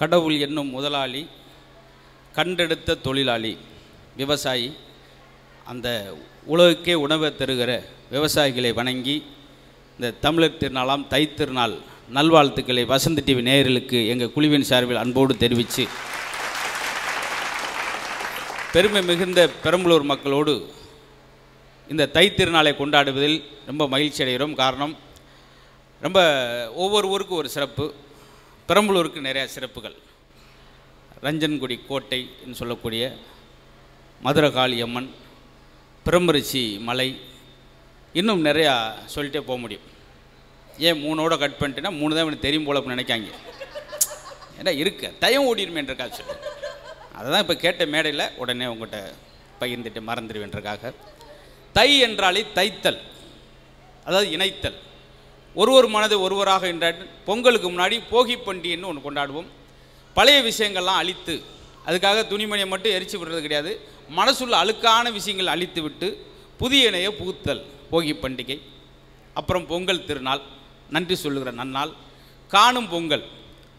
கடவுள் என்னும் முதலாளி கண்டெடுத்த தொழிலாளி விவசாயி அந்த உலகுக்கே உணவை தருகிற விவசாயிகளை வணங்கி இந்த தமிழர் திருநாளாம் தை திருநாள் நல்வாழ்த்துக்களை வசந்த டிவி நேயர்களுக்கு எங்கள் குழுவின் சார்பில் அன்போடு தெரிவித்து பெருமை மிகுந்த பெரம்பலூர் மக்களோடு இந்த தை திருநாளை கொண்டாடுவதில் ரொம்ப மகிழ்ச்சி அடைகிறோம் காரணம் ரொம்ப ஒவ்வொரு ஊருக்கும் ஒரு சிறப்பு பெரம்பலூருக்கு நிறையா சிறப்புகள் ரஞ்சன்குடி கோட்டை என்று சொல்லக்கூடிய மதுரகாளி அம்மன் மலை இன்னும் நிறையா சொல்லிட்டே போக முடியும் ஏன் மூணோட கட் பண்ணிட்டேன்னா மூணு தான் எனக்கு தெரியும் போல நினைக்காங்க ஏன்னா இருக்க தயம் ஓடிடுமேன்றக்காக சொல்லி அதை தான் இப்போ கேட்ட மேடையில் உடனே உங்கள்கிட்ட பகிர்ந்துட்டு மறந்துடுவேன்றக்காக தை என்றாலே தைத்தல் அதாவது இணைத்தல் ஒருவர் மனது ஒருவராக என்ற பொங்கலுக்கு முன்னாடி போகி பண்டிகைன்னு ஒன்று கொண்டாடுவோம் பழைய விஷயங்கள்லாம் அழித்து அதுக்காக துணிமணியை மட்டும் எரிச்சு விடுறது கிடையாது மனசுள்ள அழுக்கான விஷயங்கள் அழித்து விட்டு புதியனைய புகுத்தல் போகி பண்டிகை அப்புறம் பொங்கல் திருநாள் நன்றி சொல்லுகிற நன்னாள் காணும் பொங்கல்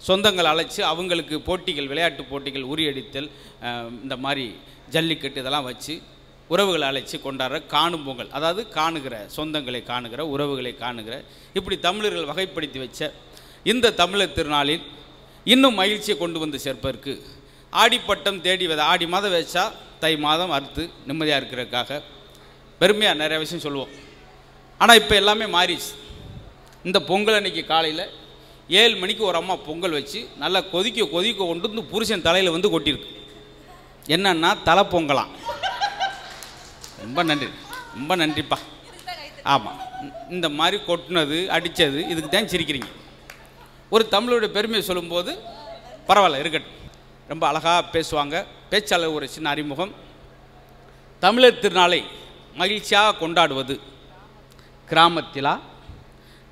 சொந்தங்கள் அழைச்சி அவங்களுக்கு போட்டிகள் விளையாட்டு போட்டிகள் உரியடித்தல் இந்த மாதிரி ஜல்லிக்கட்டு இதெல்லாம் வச்சு உறவுகளை அழைச்சி கொண்டாடுற காணும் பொங்கல் அதாவது காணுகிற சொந்தங்களை காணுகிற உறவுகளை காணுகிற இப்படி தமிழர்கள் வகைப்படுத்தி வச்ச இந்த தமிழர் திருநாளில் இன்னும் மகிழ்ச்சியை கொண்டு வந்து சேர்ப்பதற்கு ஆடிப்பட்டம் தேடி வித ஆடி மாதம் வச்சா தை மாதம் அறுத்து நிம்மதியாக இருக்கிறதுக்காக பெருமையாக நிறைய விஷயம் சொல்லுவோம் ஆனால் இப்போ எல்லாமே மாறிச்சு இந்த பொங்கல் அன்னைக்கு காலையில் ஏழு மணிக்கு ஒரு அம்மா பொங்கல் வச்சு நல்லா கொதிக்க கொதிக்க கொண்டு வந்து புருஷன் தலையில் வந்து கொட்டியிருக்கு என்னன்னா தலை பொங்கலாம் ரொம்ப நன்றி ரொம்ப நன்றிப்பா ஆமாம் இந்த மாதிரி கொட்டினது அடித்தது இதுக்கு தான் சிரிக்கிறீங்க ஒரு தமிழோடைய பெருமையை சொல்லும்போது பரவாயில்ல இருக்கட்டும் ரொம்ப அழகாக பேசுவாங்க பேச்சாளர் ஒரு சின்ன அறிமுகம் தமிழர் திருநாளை மகிழ்ச்சியாக கொண்டாடுவது கிராமத்திலா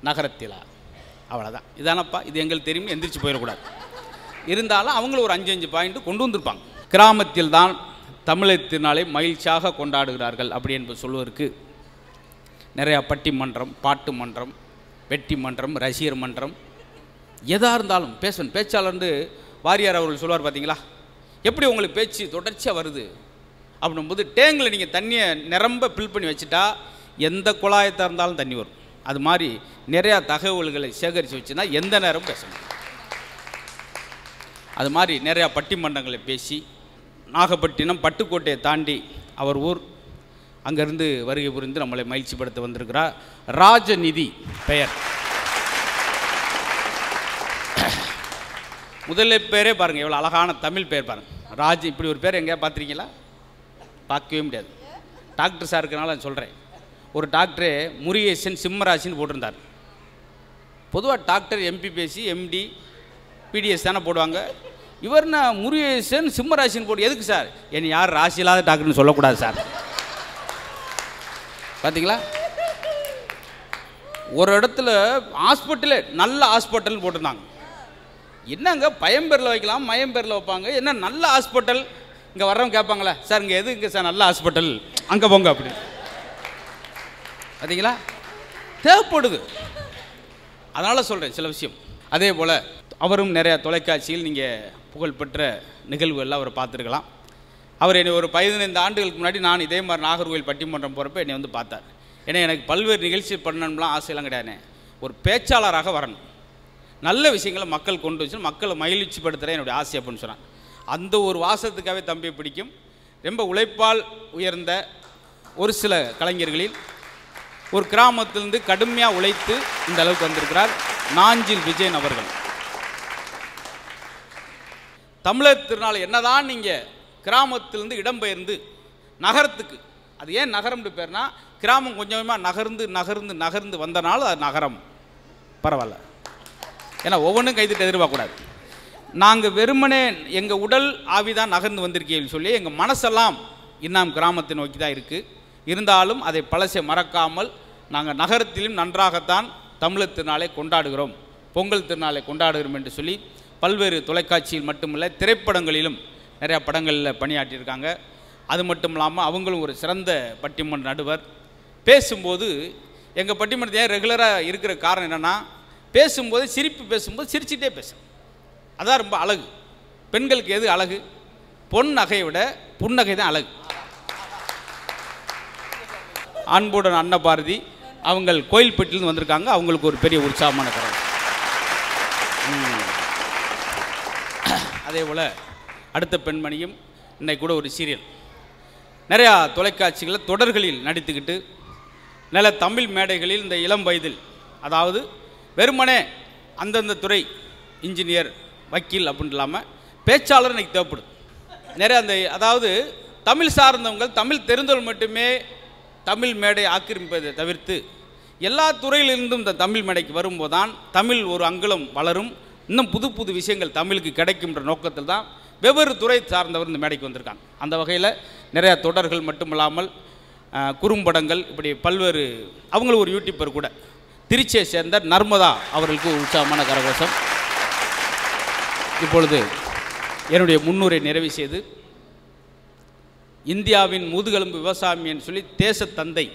நகரத்திலா அவ்வளோதான் இதானப்பா இது எங்களுக்கு தெரியும் எந்திரிச்சு போயிடக்கூடாது இருந்தாலும் அவங்களும் ஒரு அஞ்சு அஞ்சு பாயிண்ட்டு கொண்டு வந்திருப்பாங்க கிராமத்தில் தான் தமிழர் திருநாளை மகிழ்ச்சியாக கொண்டாடுகிறார்கள் அப்படி என்று சொல்வதற்கு நிறையா பட்டிமன்றம் பாட்டு மன்றம் வெட்டி மன்றம் ரசிகர் மன்றம் எதாக இருந்தாலும் பேச்சாளர் வந்து வாரியார் அவர்கள் சொல்வார் பார்த்தீங்களா எப்படி உங்களுக்கு பேச்சு தொடர்ச்சியாக வருது அப்படின்போது டேங்கில் நீங்கள் தண்ணியை நிரம்ப ஃபில் பண்ணி வச்சுட்டா எந்த குழாயத்தாக இருந்தாலும் தண்ணி வரும் அது மாதிரி நிறையா தகவல்களை சேகரித்து வச்சுன்னா எந்த நேரமும் பேசணும் அது மாதிரி நிறையா பட்டிமன்றங்களை பேசி நாகப்பட்டினம் பட்டுக்கோட்டையை தாண்டி அவர் ஊர் அங்கேருந்து வருகை புரிந்து நம்மளை படுத்த வந்திருக்கிறார் ராஜநிதி பெயர் முதல்ல பேரே பாருங்கள் எவ்வளோ அழகான தமிழ் பேர் பாருங்கள் ராஜ் இப்படி ஒரு பேர் எங்கேயா பார்த்துருக்கீங்களா பார்க்கவே முடியாது டாக்டர் சார் இருக்கனால நான் சொல்கிறேன் ஒரு டாக்டரு முருகேசன் சிம்மராசின்னு போட்டிருந்தார் பொதுவாக டாக்டர் எம்பிபிஎஸ்சி எம்டி பிடிஎஸ் தானே போடுவாங்க இவர் நான் முருகேசன் சிம்ம ராசின்னு போட்டு எதுக்கு சார் என்னை யார் ராசி இல்லாத டாக்டர்னு சொல்லக்கூடாது சார் பார்த்தீங்களா ஒரு இடத்துல ஹாஸ்பிட்டலு நல்ல ஹாஸ்பிட்டல்னு போட்டிருந்தாங்க என்னங்க பயம்பேரில் வைக்கலாம் மயம்பேரில் வைப்பாங்க என்ன நல்ல ஹாஸ்பிட்டல் இங்கே வர்றவங்க கேட்பாங்களே சார் இங்கே எது இங்கே சார் நல்ல ஹாஸ்பிட்டல் அங்கே போங்க அப்படி பார்த்தீங்களா தேவைப்படுது அதனால் சொல்கிறேன் சில விஷயம் அதே போல் அவரும் நிறையா தொலைக்காட்சியில் நீங்கள் புகழ்பெற்ற நிகழ்வுகள்லாம் அவரை பார்த்துருக்கலாம் அவர் என்னை ஒரு பதினைந்து ஆண்டுகளுக்கு முன்னாடி நான் இதே மாதிரி நாகர்கோவில் பட்டிமன்றம் போகிறப்ப என்னை வந்து பார்த்தார் ஏன்னா எனக்கு பல்வேறு நிகழ்ச்சி பண்ணணும்லாம் ஆசையெல்லாம் கிடையாது ஒரு பேச்சாளராக வரணும் நல்ல விஷயங்களை மக்கள் கொண்டு வச்சு மக்களை மகிழ்ச்சி படுத்துகிற என்னுடைய ஆசை அப்படின்னு சொன்னான் அந்த ஒரு வாசத்துக்காகவே தம்பியை பிடிக்கும் ரொம்ப உழைப்பால் உயர்ந்த ஒரு சில கலைஞர்களில் ஒரு கிராமத்திலிருந்து கடுமையாக உழைத்து இந்த அளவுக்கு வந்திருக்கிறார் நாஞ்சில் விஜயன் அவர்கள் தமிழர் திருநாள் என்னதான் நீங்கள் கிராமத்திலேருந்து இடம்பெயர்ந்து நகரத்துக்கு அது ஏன் நகரம்னு பேர்னா கிராமம் கொஞ்சம் கொஞ்சமாக நகர்ந்து நகர்ந்து நகர்ந்து வந்தனால அது நகரம் பரவாயில்ல ஏன்னா ஒவ்வொன்றும் கைதிட்டு எதிர்பார்க்கக்கூடாது நாங்கள் வெறுமனே எங்கள் உடல் ஆவிதான் நகர்ந்து வந்திருக்கேன் சொல்லி எங்கள் மனசெல்லாம் இன்னும் கிராமத்தை நோக்கி தான் இருக்குது இருந்தாலும் அதை பழசை மறக்காமல் நாங்கள் நகரத்திலும் நன்றாகத்தான் தமிழர் திருநாளை கொண்டாடுகிறோம் பொங்கல் திருநாளை கொண்டாடுகிறோம் என்று சொல்லி பல்வேறு தொலைக்காட்சியில் மட்டுமில்லை திரைப்படங்களிலும் நிறையா படங்களில் பணியாற்றியிருக்காங்க அது மட்டும் இல்லாமல் அவங்களும் ஒரு சிறந்த பட்டிமன்ற நடுவர் பேசும்போது எங்கள் பட்டிமன்றத்தை ஏன் ரெகுலராக இருக்கிற காரணம் என்னென்னா பேசும்போது சிரிப்பு பேசும்போது சிரிச்சிட்டே பேசும் அதான் ரொம்ப அழகு பெண்களுக்கு எது அழகு பொன் நகையை விட புன்னகை தான் அழகு அன்புடன் அன்னபாரதி அவங்கள் கோயில்பட்டிலிருந்து வந்திருக்காங்க அவங்களுக்கு ஒரு பெரிய உற்சாகமான கருத்து அதே போல் அடுத்த பெண்மணியும் இன்றைக்கு கூட ஒரு சீரியல் நிறையா தொலைக்காட்சிகளை தொடர்களில் நடித்துக்கிட்டு நல்ல தமிழ் மேடைகளில் இந்த இளம் வயதில் அதாவது வெறுமனே அந்தந்த துறை இன்ஜினியர் வக்கீல் அப்படின்னு இல்லாமல் பேச்சாளர் இன்றைக்கி தேவைப்படுது நிறைய அந்த அதாவது தமிழ் சார்ந்தவங்கள் தமிழ் தெரிந்தவர்கள் மட்டுமே தமிழ் மேடை ஆக்கிரமிப்பதை தவிர்த்து எல்லா துறையிலிருந்தும் இந்த தமிழ் மேடைக்கு வரும்போது தான் தமிழ் ஒரு அங்குலம் வளரும் இன்னும் புது புது விஷயங்கள் தமிழுக்கு கிடைக்கும்ன்ற நோக்கத்தில் தான் வெவ்வேறு துறை சார்ந்தவர் இந்த மேடைக்கு வந்திருக்காங்க அந்த வகையில் நிறையா தொடர்கள் மட்டும் இல்லாமல் குறும்படங்கள் இப்படி பல்வேறு அவங்களும் ஒரு யூடியூப்பர் கூட திருச்சியை சேர்ந்த நர்மதா அவர்களுக்கு உற்சாகமான கரகோஷம் இப்பொழுது என்னுடைய முன்னுரை நிறைவு செய்து இந்தியாவின் முதுகெலும்பு விவசாயம்னு சொல்லி தந்தை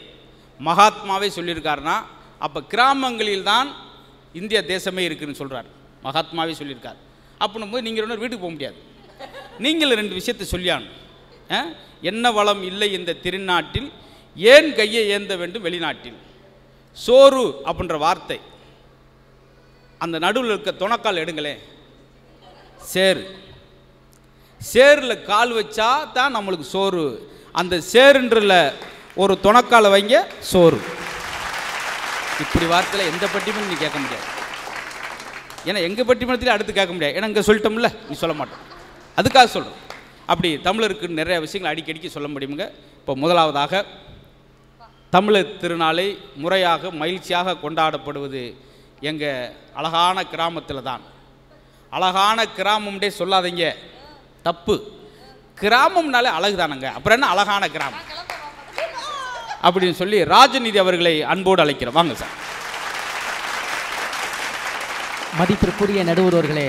மகாத்மாவே சொல்லியிருக்காருன்னா அப்போ கிராமங்களில்தான் இந்திய தேசமே இருக்குதுன்னு சொல்கிறார் மகாத்மாவே சொல்லியிருக்கார் அப்படின்னும் போது நீங்கள் ஒன்று வீட்டுக்கு போக முடியாது நீங்கள் ரெண்டு விஷயத்தை சொல்லியானும் என்ன வளம் இல்லை இந்த திருநாட்டில் ஏன் கையை ஏந்த வேண்டும் வெளிநாட்டில் சோறு அப்படின்ற வார்த்தை அந்த நடுவில் இருக்க துணக்கால் எடுங்களேன் சேரு சேரில் கால் வச்சா தான் நம்மளுக்கு சோறு அந்த சேருன்றில் ஒரு துணக்காலை வைங்க சோறு இப்படி வார்த்தையில் எந்த பட்டியமும் நீ கேட்க முடியாது ஏன்னா எங்கள் பட்டிமன்றத்தில் அடுத்து கேட்க முடியாது ஏன்னா இங்கே சொல்லிட்டோம்ல நீ சொல்ல மாட்டோம் அதுக்காக சொல்கிறோம் அப்படி தமிழருக்கு நிறைய விஷயங்கள் அடிக்கடிக்கு சொல்ல முடியுங்க இப்போ முதலாவதாக தமிழர் திருநாளை முறையாக மகிழ்ச்சியாக கொண்டாடப்படுவது எங்கள் அழகான கிராமத்தில் தான் அழகான கிராமம்டே சொல்லாதீங்க தப்பு கிராமம்னாலே அழகு தானுங்க அப்புறம் என்ன அழகான கிராமம் அப்படின்னு சொல்லி ராஜநீதி அவர்களை அன்போடு அழைக்கிறோம் வாங்க சார் மதிப்பிற்குரிய நடுவரோர்களே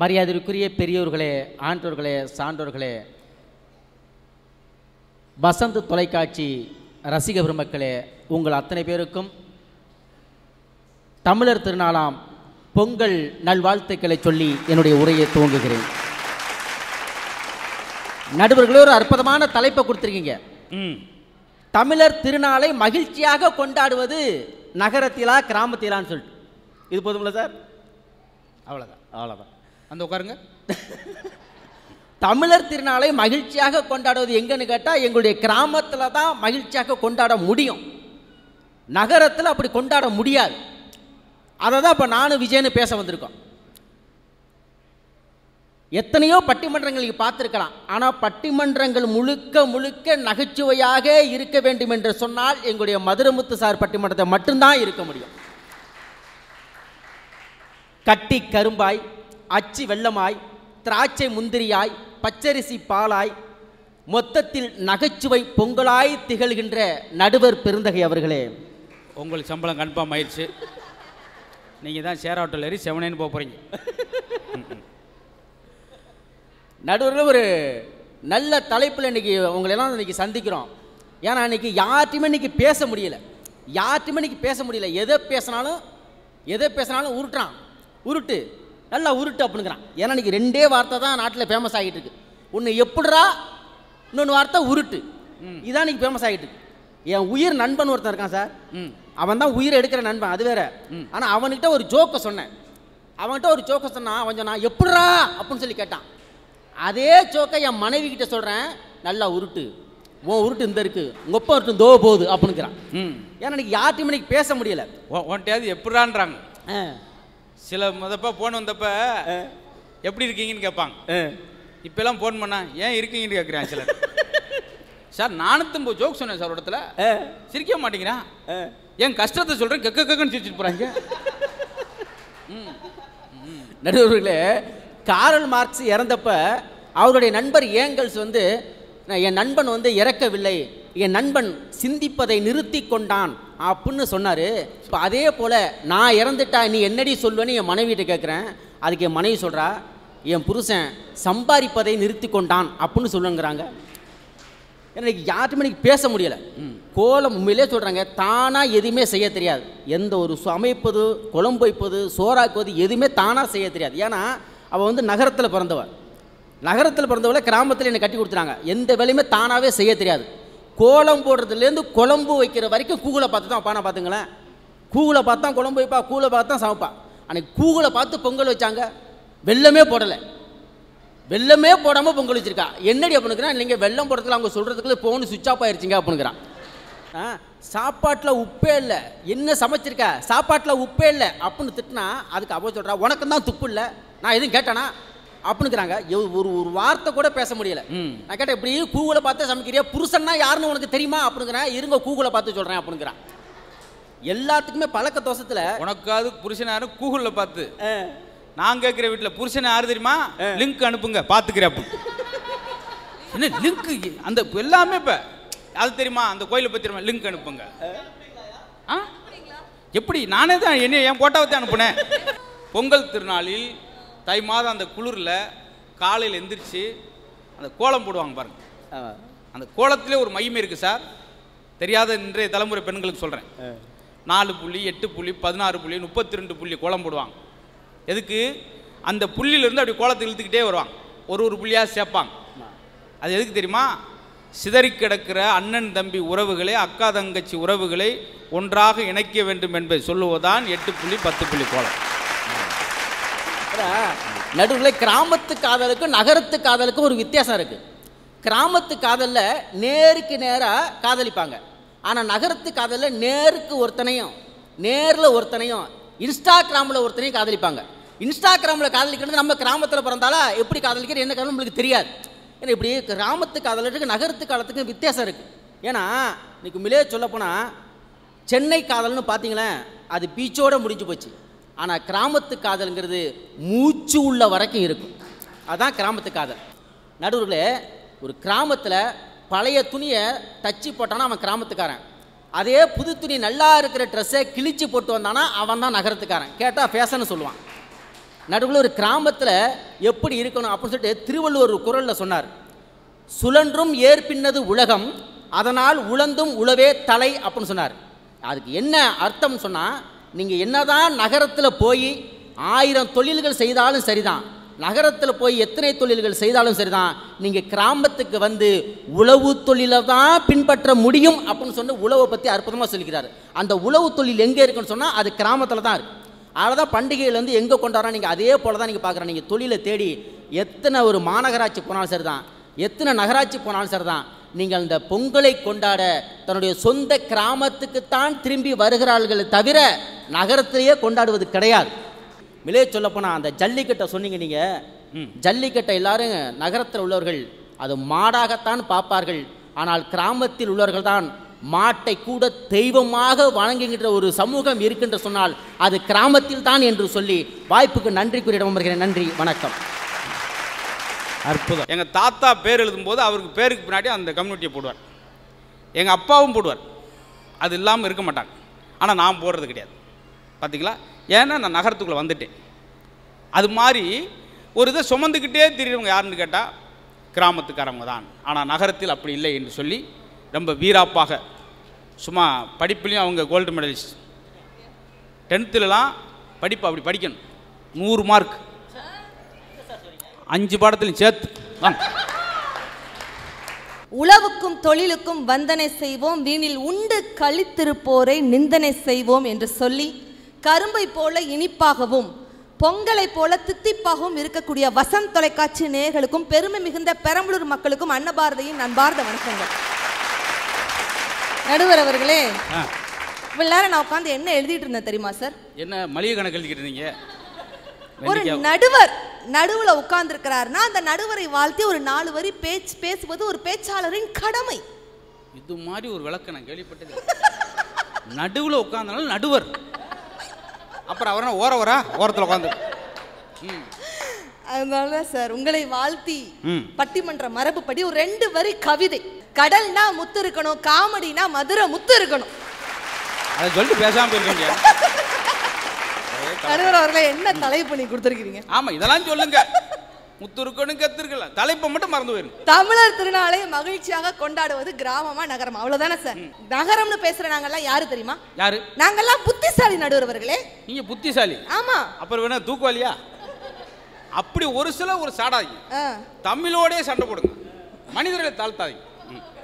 மரியாதைக்குரிய பெரியோர்களே ஆண்டோர்களே சான்றோர்களே வசந்த் தொலைக்காட்சி ரசிக பெருமக்களே உங்கள் அத்தனை பேருக்கும் தமிழர் திருநாளாம் பொங்கல் நல்வாழ்த்துக்களை சொல்லி என்னுடைய உரையை துவங்குகிறேன் நடுவர்களே ஒரு அற்புதமான தலைப்பை கொடுத்துருக்கீங்க தமிழர் திருநாளை மகிழ்ச்சியாக கொண்டாடுவது நகரத்திலா கிராமத்திலான்னு சொல்லிட்டு இது போதும்ல சார் அவ்வளோதான் அவ்வளோதான் அந்த உட்காருங்க தமிழர் திருநாளை மகிழ்ச்சியாக கொண்டாடுவது எங்கன்னு கேட்டால் எங்களுடைய கிராமத்தில் தான் மகிழ்ச்சியாக கொண்டாட முடியும் நகரத்தில் அப்படி கொண்டாட முடியாது அதை தான் இப்போ நானும் விஜயன்னு பேச வந்திருக்கோம் எத்தனையோ பட்டிமன்றங்கள் பார்த்துருக்கலாம் ஆனால் பட்டிமன்றங்கள் முழுக்க முழுக்க நகைச்சுவையாக இருக்க வேண்டும் என்று சொன்னால் எங்களுடைய மதுரமுத்து சார் பட்டிமன்றத்தை மட்டும்தான் இருக்க முடியும் கட்டி கரும்பாய் அச்சு வெள்ளமாய் திராட்சை முந்திரியாய் பச்சரிசி பாலாய் மொத்தத்தில் நகைச்சுவை பொங்கலாய் திகழ்கின்ற நடுவர் பெருந்தகை அவர்களே உங்களுக்கு சம்பளம் கன்ஃபார்ம் ஆயிடுச்சு நீங்கள் தான் சேர் ஹோட்டல் ஏறி செவனேன்னு போக போகிறீங்க நடுவரில் ஒரு நல்ல தலைப்பில் இன்றைக்கி உங்களெல்லாம் இன்றைக்கி சந்திக்கிறோம் ஏன்னா இன்றைக்கி யார்ட்டையுமே இன்றைக்கி பேச முடியலை யார்ட்டையுமே இன்றைக்கி பேச முடியல எதை பேசினாலும் எதை பேசினாலும் உருட்டுறான் உருட்டு நல்லா உருட்டு அப்படிங்கிறான் ஏன்னா இன்றைக்கி ரெண்டே வார்த்தை தான் நாட்டில் ஃபேமஸ் ஆகிட்டு இருக்கு ஒன்று எப்படிரா இன்னொன்று வார்த்தை உருட்டு இதான் இன்றைக்கி ஃபேமஸ் ஆகிட்டு இருக்கு என் உயிர் நண்பன் ஒருத்தன் இருக்கான் சார் அவன் தான் உயிரை எடுக்கிற நண்பன் அது வேற ஆனால் அவன்கிட்ட ஒரு ஜோக்கை சொன்னேன் அவன்கிட்ட ஒரு ஜோக்கை சொன்னான் அவன் சொன்னான் எப்படிரா அப்படின்னு சொல்லி கேட்டான் அதே ஜோக்கை என் மனைவி கிட்ட சொல்கிறேன் நல்லா உருட்டு உன் உருட்டு இந்த இருக்கு உங்க அப்பா உருட்டு தோ போகுது அப்படிங்கிறான் ஏன்னா இன்னைக்கு யார்ட்டையும் இன்னைக்கு பேச முடியல ஒன்ட்டையாவது எப்படிறான்றாங்க சில முதப்ப போன் வந்தப்ப எப்படி இருக்கீங்கன்னு கேட்பாங்க இப்பெல்லாம் போன் பண்ணா ஏன் இருக்கீங்கன்னு கேட்குறேன் சிலர் சார் நானூத்தம்பது ஜோக் சொன்னேன் சார் இடத்துல சிரிக்க மாட்டேங்கிறான் என் கஷ்டத்தை சொல்கிறேன் கெக்க கக்கன்னு சிரிச்சிட்டு போகிறாங்க நடுவர்களே காரல் மார்க்ஸ் இறந்தப்ப அவருடைய நண்பர் ஏங்கல்ஸ் வந்து என் நண்பன் வந்து இறக்கவில்லை என் நண்பன் சிந்திப்பதை நிறுத்தி கொண்டான் அப்படின்னு சொன்னார் இப்போ அதே போல் நான் இறந்துட்டா நீ என்னடி சொல்லுவேன்னு என் மனைவிட்டு கேட்குறேன் அதுக்கு என் மனைவி சொல்கிறா என் புருஷன் சம்பாதிப்பதை நிறுத்தி கொண்டான் அப்படின்னு சொல்லுங்கிறாங்க எனக்கு யார்ட்டுமே எனக்கு பேச முடியலை கோலம் உண்மையிலே சொல்கிறாங்க தானாக எதுவுமே செய்ய தெரியாது எந்த ஒரு சமைப்பது குழம்பு வைப்பது சோறாக்குவது எதுவுமே தானாக செய்ய தெரியாது ஏன்னா அவள் வந்து நகரத்தில் பிறந்தவள் நகரத்தில் பிறந்தவளை கிராமத்தில் என்னை கட்டி கொடுத்துறாங்க எந்த வேலையுமே தானாகவே செய்ய தெரியாது கோலம் போடுறதுலேருந்து குழம்பு வைக்கிற வரைக்கும் கூகுளை பார்த்து தான் பானை பார்த்துங்களேன் கூகுளை தான் குழம்பு வைப்பா கூகுளை பார்த்து தான் சமைப்பா அன்னைக்கு கூகுளை பார்த்து பொங்கல் வச்சாங்க வெள்ளமே போடலை வெள்ளமே போடாமல் பொங்கல் வச்சிருக்கா என்னடி அப்படிங்கிறா நீங்கள் வெள்ளம் போடுறதுல அவங்க சொல்கிறதுக்குள்ள ஃபோனு சுவிட்ச் ஆஃப் ஆயிடுச்சிங்க அப்படிங்கிறான் ஆ சாப்பாட்டில் உப்பே இல்லை என்ன சமைச்சிருக்க சாப்பாட்டில் உப்பே இல்லை அப்படின்னு திட்டினா அதுக்கு அவ சொல்கிறா உனக்கு தான் துப்பு இல்லை நான் எதுவும் கேட்டேனா அப்படின்னுக்குறாங்க ஒரு ஒரு வார்த்தை கூட பேச முடியல நான் கேட்டேன் இப்படி கூகுளை பார்த்து சமைக்கிறியா புருஷன்னா யாருன்னு உனக்கு தெரியுமா அப்படிங்கிறேன் இருங்க கூகுளை பார்த்து சொல்கிறேன் அப்படிங்கிறான் எல்லாத்துக்குமே பழக்க தோசத்தில் உனக்காவது புருஷன் யாரும் கூகுளில் பார்த்து நான் கேட்குற வீட்டில் புருஷன் யாரு தெரியுமா லிங்க் அனுப்புங்க பார்த்துக்கிறேன் அப்படி என்ன லிங்க் அந்த எல்லாமே இப்போ அது தெரியுமா அந்த கோயிலை பற்றி தெரியுமா லிங்க் அனுப்புங்க ஆ எப்படி நானே தான் என்ன என் போட்டாவை தான் அனுப்புனேன் பொங்கல் திருநாளில் தை மாதம் அந்த குளிரில் காலையில் எந்திரிச்சு அந்த கோலம் போடுவாங்க பாருங்க அந்த கோலத்திலே ஒரு மையம் இருக்குது சார் தெரியாத இன்றைய தலைமுறை பெண்களுக்கு சொல்கிறேன் நாலு புள்ளி எட்டு புள்ளி பதினாறு புள்ளி முப்பத்தி ரெண்டு புள்ளி கோலம் போடுவாங்க எதுக்கு அந்த புள்ளியிலேருந்து அப்படி கோலத்தை இழுத்துக்கிட்டே வருவாங்க ஒரு ஒரு புள்ளியாக சேர்ப்பாங்க அது எதுக்கு தெரியுமா சிதறி கிடக்கிற அண்ணன் தம்பி உறவுகளை அக்கா தங்கச்சி உறவுகளை ஒன்றாக இணைக்க வேண்டும் என்பதை சொல்லுவதுதான் எட்டு புள்ளி பத்து புள்ளி கோலம் நடுவில் கிராமத்து காதலுக்கும் நகரத்து காதலுக்கும் ஒரு வித்தியாசம் இருக்குது கிராமத்து காதலில் நேருக்கு நேராக காதலிப்பாங்க ஆனால் நகரத்து காதலில் நேருக்கு ஒருத்தனையும் நேரில் ஒருத்தனையும் இன்ஸ்டாகிராமில் ஒருத்தனையும் காதலிப்பாங்க இன்ஸ்டாகிராமில் காதலிக்கிறது நம்ம கிராமத்தில் பிறந்தாலா எப்படி காதலிக்கிறது என்ன காரணம் நம்மளுக்கு தெரியாது ஏன்னா இப்படி கிராமத்து காதலுக்கு நகரத்து காலத்துக்கு வித்தியாசம் இருக்குது ஏன்னா இன்னைக்கு உண்மையிலே சொல்லப்போனால் சென்னை காதல்னு பார்த்தீங்களேன் அது பீச்சோடு முடிஞ்சு போச்சு ஆனால் கிராமத்து காதலுங்கிறது மூச்சு உள்ள வரைக்கும் இருக்கும் அதுதான் கிராமத்து காதல் நடுவில் ஒரு கிராமத்தில் பழைய துணியை தச்சு போட்டானா அவன் கிராமத்துக்காரன் அதே புது துணி நல்லா இருக்கிற ட்ரெஸ்ஸை கிழிச்சு போட்டு வந்தானா அவன் தான் நகரத்துக்காரன் கேட்டால் ஃபேஷன்னு சொல்லுவான் நடுவில் ஒரு கிராமத்தில் எப்படி இருக்கணும் அப்படின்னு சொல்லிட்டு திருவள்ளுவர் குரலில் சொன்னார் சுழன்றும் ஏற்பின்னது உலகம் அதனால் உழந்தும் உழவே தலை அப்படின்னு சொன்னார் அதுக்கு என்ன அர்த்தம் சொன்னால் நீங்கள் என்னதான் நகரத்தில் போய் ஆயிரம் தொழில்கள் செய்தாலும் சரிதான் நகரத்தில் போய் எத்தனை தொழில்கள் செய்தாலும் சரிதான் நீங்கள் கிராமத்துக்கு வந்து உழவு தொழிலை தான் பின்பற்ற முடியும் அப்படின்னு சொன்ன உழவை பற்றி அற்புதமாக சொல்லிக்கிறார் அந்த உழவு தொழில் எங்கே இருக்குன்னு சொன்னால் அது கிராமத்தில் தான் இருக்குது அதனால் தான் பண்டிகையில் வந்து எங்கே கொண்டாடுறோம் நீங்கள் அதே போல் தான் நீங்கள் பார்க்குறேன் நீங்கள் தொழிலை தேடி எத்தனை ஒரு மாநகராட்சி போனாலும் சரி தான் எத்தனை நகராட்சி போனாலும் சரி தான் நீங்கள் அந்த பொங்கலை கொண்டாட தன்னுடைய சொந்த கிராமத்துக்குத்தான் திரும்பி வருகிறார்களே தவிர நகரத்திலேயே கொண்டாடுவது கிடையாது விலே சொல்லப்போனால் அந்த ஜல்லிக்கட்டை சொன்னீங்க நீங்கள் ஜல்லிக்கட்டை எல்லாரும் நகரத்தில் உள்ளவர்கள் அது மாடாகத்தான் பார்ப்பார்கள் ஆனால் கிராமத்தில் உள்ளவர்கள் தான் மாட்டை கூட தெய்வமாக வழங்குகின்ற ஒரு சமூகம் இருக்கின்ற சொன்னால் அது கிராமத்தில் தான் என்று சொல்லி வாய்ப்புக்கு நன்றி கூறிடம் வருகிறேன் நன்றி வணக்கம் அற்புதம் எங்கள் தாத்தா பேர் எழுதும்போது அவருக்கு பேருக்கு பின்னாடி அந்த கம்யூனிட்டியை போடுவார் எங்கள் அப்பாவும் போடுவார் அது இல்லாமல் இருக்க மாட்டாங்க ஆனால் நான் போடுறது கிடையாது பார்த்திங்களா ஏன்னா நான் நகரத்துக்குள்ளே வந்துட்டேன் அது மாதிரி ஒரு இதை சுமந்துக்கிட்டே திரியிறவங்க யாருன்னு கேட்டால் கிராமத்துக்காரவங்க தான் ஆனால் நகரத்தில் அப்படி இல்லை என்று சொல்லி ரொம்ப வீராப்பாக சும்மா படிப்புலேயும் அவங்க கோல்டு மெடலிஸ்ட் டென்த்துலலாம் படிப்பு அப்படி படிக்கணும் நூறு மார்க் அஞ்சு பாடத்துலையும் சேர்த்து உழவுக்கும் தொழிலுக்கும் வந்தனை செய்வோம் வீணில் உண்டு கழித்திருப்போரை நிந்தனை செய்வோம் என்று சொல்லி கரும்பை போல இனிப்பாகவும் பொங்கலை போல தித்திப்பாகவும் இருக்கக்கூடிய வசந்த் தொலைக்காட்சி நேயர்களுக்கும் பெருமை மிகுந்த பெரம்பலூர் மக்களுக்கும் அன்னபாரதியின் நண்பார்ந்த வணக்கங்கள் நடுவர் அவர்களே இவ்வளவு நான் உட்காந்து என்ன எழுதிட்டு இருந்தேன் தெரியுமா சார் என்ன மளிகை கணக்கு எழுதிக்கிட்டு இருந்தீங்க ஒரு நடுவர் நடுவுல உட்கார்ந்துருக்கிறாருன்னா அந்த நடுவரை வாழ்த்தி ஒரு நாலு வரி பேச்சு பேசுவது ஒரு பேச்சாளரின் கடமை இது மாதிரி ஒரு விளக்கம் நான் கேள்விப்பட்டது நடுவுல உட்கார்ந்தனால நடுவர் அப்புறம் அவர் ஓர ஓரா ஓரத்தில் உட்காந்து அதனால சார் உங்களை வாழ்த்தி பட்டிமன்ற மரபுப்படி ஒரு ரெண்டு வரி கவிதை கடல்னா முத்து இருக்கணும் காமெடினா மதுரை முத்து இருக்கணும் அதை சொல்லிட்டு பேசாமல் போயிருக்கீங்க அவர்களை என்ன தலைப்பு நீ கொடுத்துருக்கீங்க ஆமா இதெல்லாம் சொல்லுங்க முத்து இருக்கணும் கத்து தலைப்பை மட்டும் மறந்து போயிரும் தமிழர் திருநாளை மகிழ்ச்சியாக கொண்டாடுவது கிராமமா நகரமா அவ்வளவுதானே சார் நகரம்னு பேசுற நாங்கெல்லாம் யாரு தெரியுமா யாரு நாங்கெல்லாம் புத்திசாலி நடுவர்களே நீங்க புத்திசாலி ஆமா அப்புறம் வேணா தூக்குவாலியா அப்படி ஒரு சில ஒரு சாடாதீங்க தமிழோடே சண்டை போடுங்க மனிதர்களை தாழ்த்தாதீங்க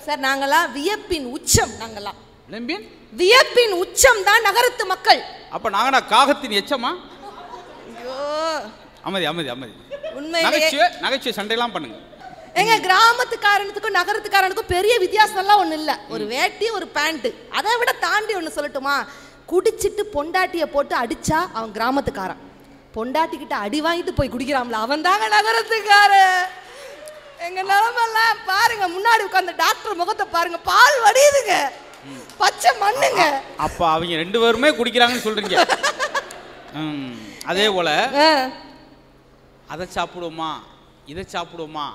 சார் நாங்களாம் வியப்பின் உச்சம் நாங்கெல்லாம் வியப்பின் உச்சம் தான் நகரத்து மக்கள் அப்ப நாங்கன்னா காகத்தின் எச்சமா ஐயோ அமைதி அமைதி அமைதி உண்மை நகைச்சுவை நகைச்சுவை சண்டையெல்லாம் பண்ணுங்க எங்க கிராமத்துக்காரனுக்கும் நகரத்துக்காரனுக்கும் பெரிய எல்லாம் ஒன்றும் இல்லை ஒரு வேட்டி ஒரு பேண்ட்டு அதை விட தாண்டி ஒன்று சொல்லட்டுமா குடிச்சிட்டு பொண்டாட்டியை போட்டு அடிச்சா அவன் கிராமத்துக்காரன் பொண்டாட்டிக்கிட்ட அடி வாங்கிட்டு போய் குடிக்கிறான்ல அவன் தாங்க நகரத்துக்காரன் எங்க நிலமெல்லாம் பாருங்க முன்னாடி உட்காந்த டாக்டர் முகத்தை பாருங்க பால் வடியுதுங்க பச்சை மண்ணுங்க அப்ப அவங்க ரெண்டு பேருமே குடிக்கிறாங்கன்னு சொல்றீங்க அதே போல அதை சாப்பிடுவோமா இதை சாப்பிடுவோமா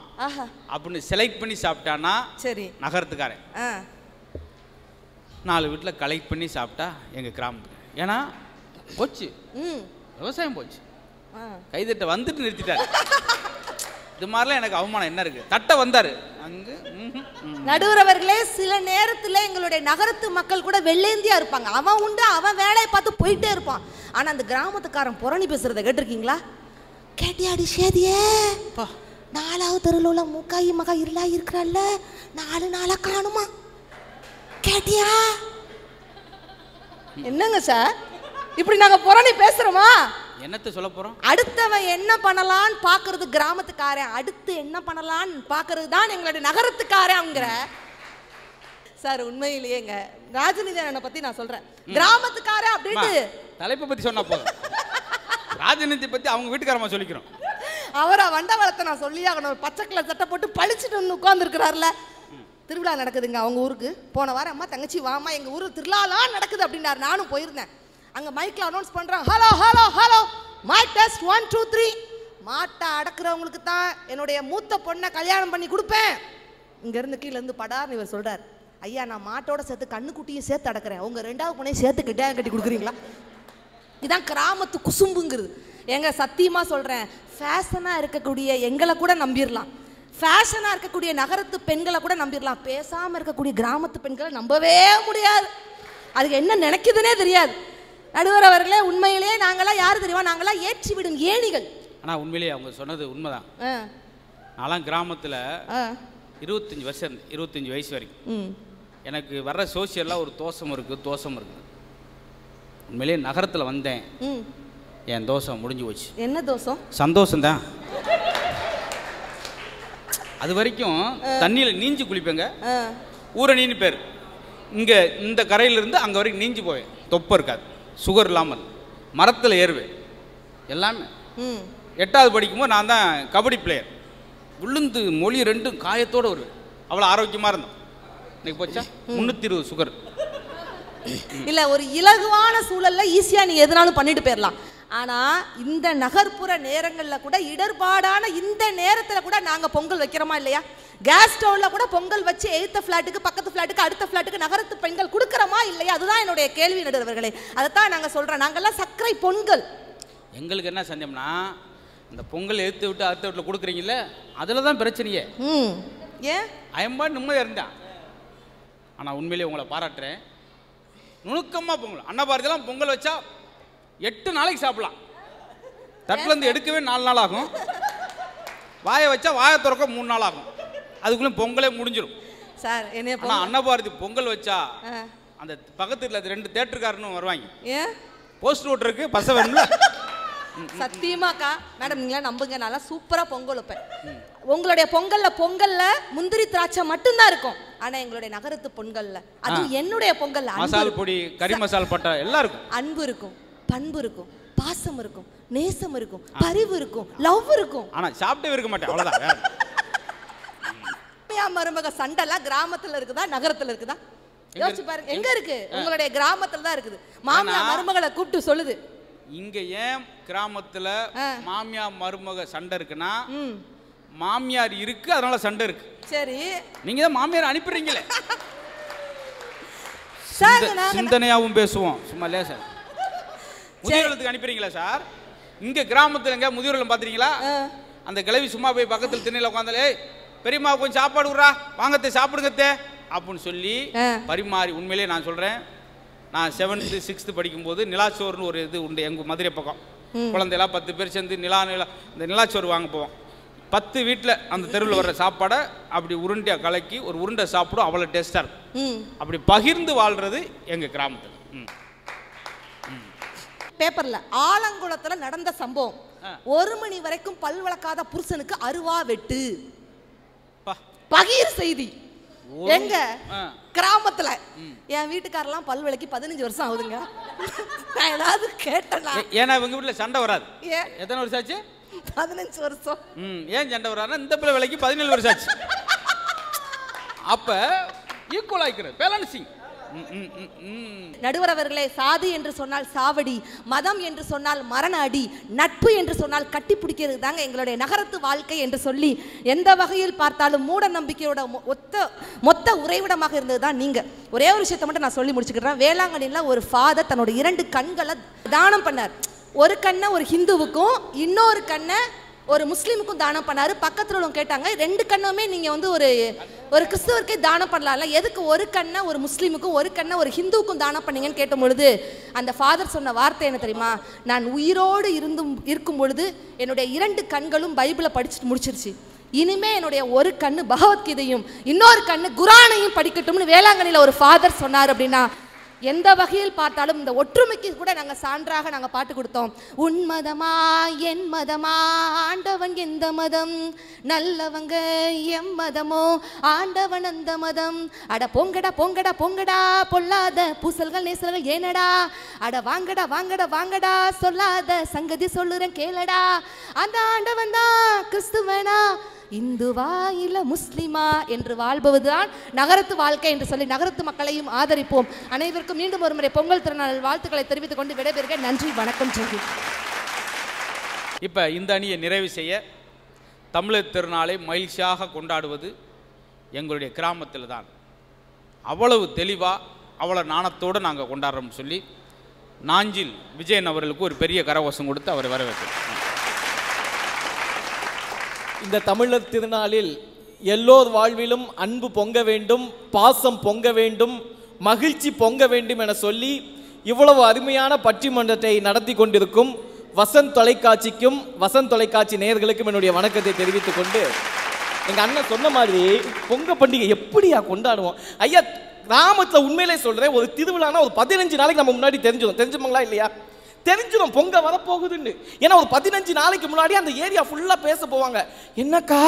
அப்படின்னு செலக்ட் பண்ணி சாப்பிட்டானா சரி நகரத்துக்காரன் நாலு வீட்டில் கலெக்ட் பண்ணி சாப்பிட்டா எங்கள் கிராமத்துக்கு ஏன்னா போச்சு விவசாயம் போச்சு கைதட்ட வந்துட்டு நிறுத்திட்டாரு இது மாதிரிலாம் எனக்கு அவமானம் என்ன இருக்கு தட்ட வந்தாரு அங்கு நடுவரவர்களே சில நேரத்தில் எங்களுடைய நகரத்து மக்கள் கூட வெள்ளேந்தியா இருப்பாங்க அவன் உண்டு அவன் வேலையை பார்த்து போயிட்டே இருப்பான் ஆனால் அந்த கிராமத்துக்காரன் புறணி பேசுறதை கேட்டிருக்கீங்களா கேட்டியாடி சேதியே நாலாவது தெருவில் உள்ள முக்காயி மகா இருளா இருக்கிறாள்ல நாலு நாளாக காணுமா கேட்டியா என்னங்க சார் இப்படி நாங்கள் புறணி பேசுகிறோமா என்னத்தை சொல்ல போறோம் அடுத்தவன் என்ன பண்ணலான்னு பாக்குறது கிராமத்துக்காரன் அடுத்து என்ன பண்ணலான்னு பாக்குறது தான் எங்களுடைய நகரத்துக்காரன் சார் உண்மையிலேயே ராஜநிதி அண்ணனை பத்தி நான் சொல்றேன் கிராமத்துக்காரன் அப்படின்ட்டு தலைப்பு பத்தி சொன்ன போதும் ராஜநீதி பத்தி அவங்க வீட்டுக்காரமா சொல்லிக்கிறோம் அவரா வண்டவாளத்தை நான் சொல்லி ஆகணும் பச்சை கலர் சட்டை போட்டு பழிச்சுட்டு வந்து உட்காந்துருக்கிறார்ல திருவிழா நடக்குதுங்க அவங்க ஊருக்கு போன வாரம் அம்மா தங்கச்சி வாமா எங்கள் ஊர் திருவிழாலாம் நடக்குது அப்படின்னாரு நானும் போயிருந்தேன் அங்கே மைக்கில் அனௌன்ஸ் பண்ணுறேன் hello hello hello mic test one two three மாட்டை அடக்குறவங்களுக்கு தான் என்னுடைய மூத்த பொண்ணை கல்யாணம் பண்ணி கொடுப்பேன் இங்கேருந்து கீழேருந்து படார்னு இவர் சொல்கிறார் ஐயா நான் மாட்டோட சேர்த்து கண்ணுக்குட்டியும் சேர்த்து அடக்கிறேன் உங்கள் ரெண்டாவது பொண்ணையும் சேர்த்து கட்டியாக கட்டி கொடுக்குறீங்களா இதுதான் கிராமத்து குசும்புங்கிறது எங்க சத்தியமாக சொல்கிறேன் ஃபேஷனாக இருக்கக்கூடிய எங்களை கூட நம்பிடலாம் ஃபேஷனாக இருக்கக்கூடிய நகரத்து பெண்களை கூட நம்பிடலாம் பேசாமல் இருக்கக்கூடிய கிராமத்து பெண்களை நம்பவே முடியாது அதுக்கு என்ன நினைக்குதுன்னே தெரியாது நடுவர் அவர்களே உண்மையிலேயே நாங்களாம் யார் தெரியுமா நாங்களாம் ஏற்றி விடும் ஏணிகள் ஆனால் உண்மையிலேயே அவங்க சொன்னது உண்மைதான் நாலாம் கிராமத்தில் இருபத்தஞ்சி வருஷம் இருபத்தஞ்சி வயசு வரைக்கும் எனக்கு வர்ற சோசியல்லாம் ஒரு தோஷம் இருக்குது தோஷம் இருக்குது உண்மையிலேயே நகரத்தில் வந்தேன் என் தோசை முடிஞ்சு போச்சு என்ன தோசம் சந்தோஷம் தான் அது வரைக்கும் தண்ணியில் நீஞ்சி குளிப்பேங்க ஊரணின்னு பேர் இங்கே இந்த கரையிலேருந்து அங்கே வரைக்கும் நீஞ்சி போவேன் தொப்பை இருக்காது சுகர் இல்லாமல் மரத்தில் ஏறுவேன் எல்லாமே எட்டாவது படிக்கும்போது நான் தான் கபடி பிளேயர் உளுந்து மொழி ரெண்டும் காயத்தோடு வருவேன் அவ்வளோ ஆரோக்கியமாக இருந்தோம் இன்னைக்கு போச்சா முந்நூற்றி இருபது சுகர் இல்லை ஒரு இலகுவான சூழல்ல ஈஸியாக நீங்கள் எதுனாலும் பண்ணிட்டு போயிடலாம் ஆனால் இந்த நகர்ப்புற நேரங்களில் கூட இடர்பாடான இந்த நேரத்தில் கூட நாங்கள் பொங்கல் வைக்கிறோமா இல்லையா கேஸ் ஸ்டவ்வில் கூட பொங்கல் வச்சு எய்த்த ஃப்ளாட்டுக்கு பக்கத்து ஃப்ளாட்டுக்கு அடுத்த பிளாட்டுக்கு நகரத்து பெண்கள் கொடுக்குறோமா இல்லையா அதுதான் என்னுடைய கேள்வி நடுவர்களே அதைத்தான் நாங்க நாங்கள் சொல்கிறோம் எல்லாம் சர்க்கரை பொங்கல் எங்களுக்கு என்ன சந்தேகம்னா இந்த பொங்கல் எடுத்து விட்டு அடுத்த வீட்டில் கொடுக்குறீங்கல்ல அதில் தான் பிரச்சனையே ஏன் ஐம்பா நிம்மதியாக இருந்தான் ஆனால் உண்மையிலேயே உங்களை பாராட்டுறேன் நுணுக்கமாக பொங்கல் அன்னபாரதியெல்லாம் பொங்கல் வச்சா எட்டு நாளைக்கு சாப்பிடலாம் தட்டிலேருந்து எடுக்கவே நாலு நாள் ஆகும் வாயை வச்சா வாயை திறக்க மூணு நாள் ஆகும் அதுக்குள்ளே பொங்கலே முடிஞ்சிடும் சார் என்ன அன்னபாரதி பொங்கல் வச்சா அந்த பக்கத்துல ரெண்டு தேட்டருக்காரனும் வருவாங்க போஸ்ட் ரோட் இருக்கு பச வேணும்ல சத்தியமாக்கா மேடம் நீங்களா நம்புங்க நல்லா சூப்பராக பொங்கல் வைப்பேன் உங்களுடைய பொங்கல்ல பொங்கல்ல முந்திரி திராட்சை மட்டும்தான் இருக்கும் ஆனா எங்களுடைய நகரத்து பொங்கல்ல அது என்னுடைய பொங்கல்ல மசால் பொடி கறி மசால் பட்டா எல்லாம் இருக்கும் அன்பு இருக்கும் பண்பு இருக்கும் பாசம் இருக்கும் நேசம் இருக்கும் பரிவு இருக்கும் லவ் இருக்கும் ஆனா சாப்பிட்டே இருக்க மாட்டேன் அவ்வளவுதான் மருமக சண்டைலாம் கிராமத்துல இருக்குதா நகரத்துல இருக்குதா யோசிச்சு பாருங்க எங்க இருக்கு உங்களுடைய கிராமத்துல தான் இருக்குது மாமியா மருமகளை கூப்பிட்டு சொல்லுது இங்க ஏன் கிராமத்துல மாமியா மருமக சண்டை இருக்குன்னா மாமியார் இருக்கு அதனால சண்டை இருக்கு சரி நீங்க தான் மாமியார் அனுப்பிடுறீங்களே சார் சிந்தனையாகவும் பேசுவோம் சும்மா சார் முதியோரத்துக்கு அனுப்பிடுறீங்களா சார் இங்க கிராமத்துல எங்க முதியோரம் பாத்துறீங்களா அந்த கிளவி சும்மா போய் பக்கத்தில் திண்ணையில உட்காந்தாலே பெரியம்மா கொஞ்சம் சாப்பாடு விடுறா வாங்கத்தே சாப்பிடுங்கத்தே அப்படின்னு சொல்லி பரிமாறி உண்மையிலேயே நான் சொல்கிறேன் நான் செவன்த்து சிக்ஸ்த்து படிக்கும்போது நிலாச்சோறுன்னு ஒரு இது உண்டு எங்கள் மதுரை பக்கம் குழந்தையெல்லாம் பத்து பேர் சேர்ந்து நிலா நிலா இந்த நிலாச்சோறு வாங்க போவோம் பத்து வீட்டில் அந்த தெருவில் வர்ற சாப்பாடை அப்படி உருண்டையாக கலக்கி ஒரு உருண்டை சாப்பிடும் அவ்வளோ டேஸ்ட்டாக இருக்கும் அப்படி பகிர்ந்து வாழ்கிறது எங்கள் கிராமத்தில் பேப்பரில் ஆலங்குளத்தில் நடந்த சம்பவம் ஒரு மணி வரைக்கும் பல் வளர்க்காத புருஷனுக்கு அருவா வெட்டு பகிர் செய்தி எங்க கிராமத்துல என் வீட்டுக்காரெல்லாம் பல் விளக்கி பதினஞ்சு வருஷம் ஆகுதுங்க நான் ஏதாவது கேட்டேன் ஏன்னா இவங்க வீட்டுல சண்டை வராது எத்தனை வருஷம் ஆச்சு பதினஞ்சு வருஷம் ம் ஏன் சண்டை வர்றாருன்னா இந்த பிள்ளை விலைக்கு பதினேழு வருஷம் ஆச்சு அப்போ ஈக்குவல் ஆகிக்கிற பேலன்சிங் நடுவரவர்களே சாதி என்று சொன்னால் சாவடி மதம் என்று சொன்னால் மரண அடி நட்பு என்று சொன்னால் கட்டி பிடிக்கிறது தாங்க எங்களுடைய நகரத்து வாழ்க்கை என்று சொல்லி எந்த வகையில் பார்த்தாலும் மூட நம்பிக்கையோட ஒத்த மொத்த உறைவிடமாக இருந்தது தான் நீங்க ஒரே ஒரு விஷயத்தை மட்டும் நான் சொல்லி முடிச்சுக்கிறேன் வேளாங்கண்ணியில் ஒரு ஃபாதர் தன்னோட இரண்டு கண்களை தானம் பண்ணார் ஒரு கண்ணை ஒரு ஹிந்துவுக்கும் இன்னொரு கண்ணை ஒரு முஸ்லீமுக்கும் தானம் பண்ணாரு பக்கத்தில் உள்ளவங்க கேட்டாங்க ரெண்டு கண்ணுமே நீங்கள் வந்து ஒரு ஒரு கிறிஸ்தவருக்கே தானம் பண்ணலாம்ல எதுக்கு ஒரு கண்ணை ஒரு முஸ்லீமுக்கும் ஒரு கண்ணை ஒரு ஹிந்துவுக்கும் தானம் பண்ணீங்கன்னு கேட்ட பொழுது அந்த ஃபாதர் சொன்ன வார்த்தை என்ன தெரியுமா நான் உயிரோடு இருந்தும் இருக்கும் பொழுது என்னுடைய இரண்டு கண்களும் பைபிளை படிச்சுட்டு முடிச்சிருச்சு இனிமே என்னுடைய ஒரு கண்ணு பகவத்கீதையும் இன்னொரு கண்ணு குரானையும் படிக்கட்டும்னு வேளாங்கண்ணியில் ஒரு ஃபாதர் சொன்னார் அப்படின்னா எந்த வகையில் பார்த்தாலும் இந்த ஒற்றுமைக்கு கூட நாங்கள் சான்றாக நாங்கள் பாட்டு கொடுத்தோம் உன் மதமா என் மதமா ஆண்டவன் எந்த மதம் நல்லவங்க எம் மதமோ ஆண்டவன் அந்த மதம் அட பொங்கடா பொங்கடா பொங்கடா பொல்லாத பூசல்கள் நேசல்கள் ஏனடா அட வாங்கடா வாங்கடா வாங்கடா சொல்லாத சங்கதி சொல்லுறேன் கேளடா அந்த ஆண்டவன் தான் கிறிஸ்துவனா இந்துவா இல்ல முஸ்லிமா என்று வாழ்பவதுதான் நகரத்து வாழ்க்கை என்று சொல்லி நகரத்து மக்களையும் ஆதரிப்போம் அனைவருக்கும் மீண்டும் ஒருமுறை பொங்கல் திருநாள் வாழ்த்துக்களை தெரிவித்துக் கொண்டு விடைபெறுக நன்றி வணக்கம் ஜோதி இப்போ இந்த அணியை நிறைவு செய்ய தமிழர் திருநாளை மகிழ்ச்சியாக கொண்டாடுவது எங்களுடைய கிராமத்தில் தான் அவ்வளவு தெளிவாக அவ்வளோ நாணத்தோடு நாங்கள் கொண்டாடுறோம்னு சொல்லி நாஞ்சில் விஜயன் அவர்களுக்கு ஒரு பெரிய கரகோஷம் கொடுத்து அவரை வரவேற்கிறோம் இந்த தமிழர் திருநாளில் எல்லோர் வாழ்விலும் அன்பு பொங்க வேண்டும் பாசம் பொங்க வேண்டும் மகிழ்ச்சி பொங்க வேண்டும் என சொல்லி இவ்வளவு அருமையான பட்டிமன்றத்தை நடத்தி கொண்டிருக்கும் வசந்த் தொலைக்காட்சிக்கும் வசந்த் தொலைக்காட்சி நேயர்களுக்கும் என்னுடைய வணக்கத்தை தெரிவித்துக் கொண்டு எங்கள் அண்ணன் சொன்ன மாதிரி பொங்க பண்டிகை எப்படியா கொண்டாடுவோம் ஐயா கிராமத்தில் உண்மையிலே சொல்கிறேன் ஒரு திருவிழானா ஒரு பதினஞ்சு நாளைக்கு நம்ம முன்னாடி தெரிஞ்சிடும் தெரிஞ்சுமாங்களா இல்லையா தெரிஞ்சிடும் பொங்க வரப்போகுதுன்னு ஏன்னா ஒரு பதினஞ்சு நாளைக்கு முன்னாடி அந்த ஏரியா ஃபுல்லாக பேச போவாங்க என்னக்கா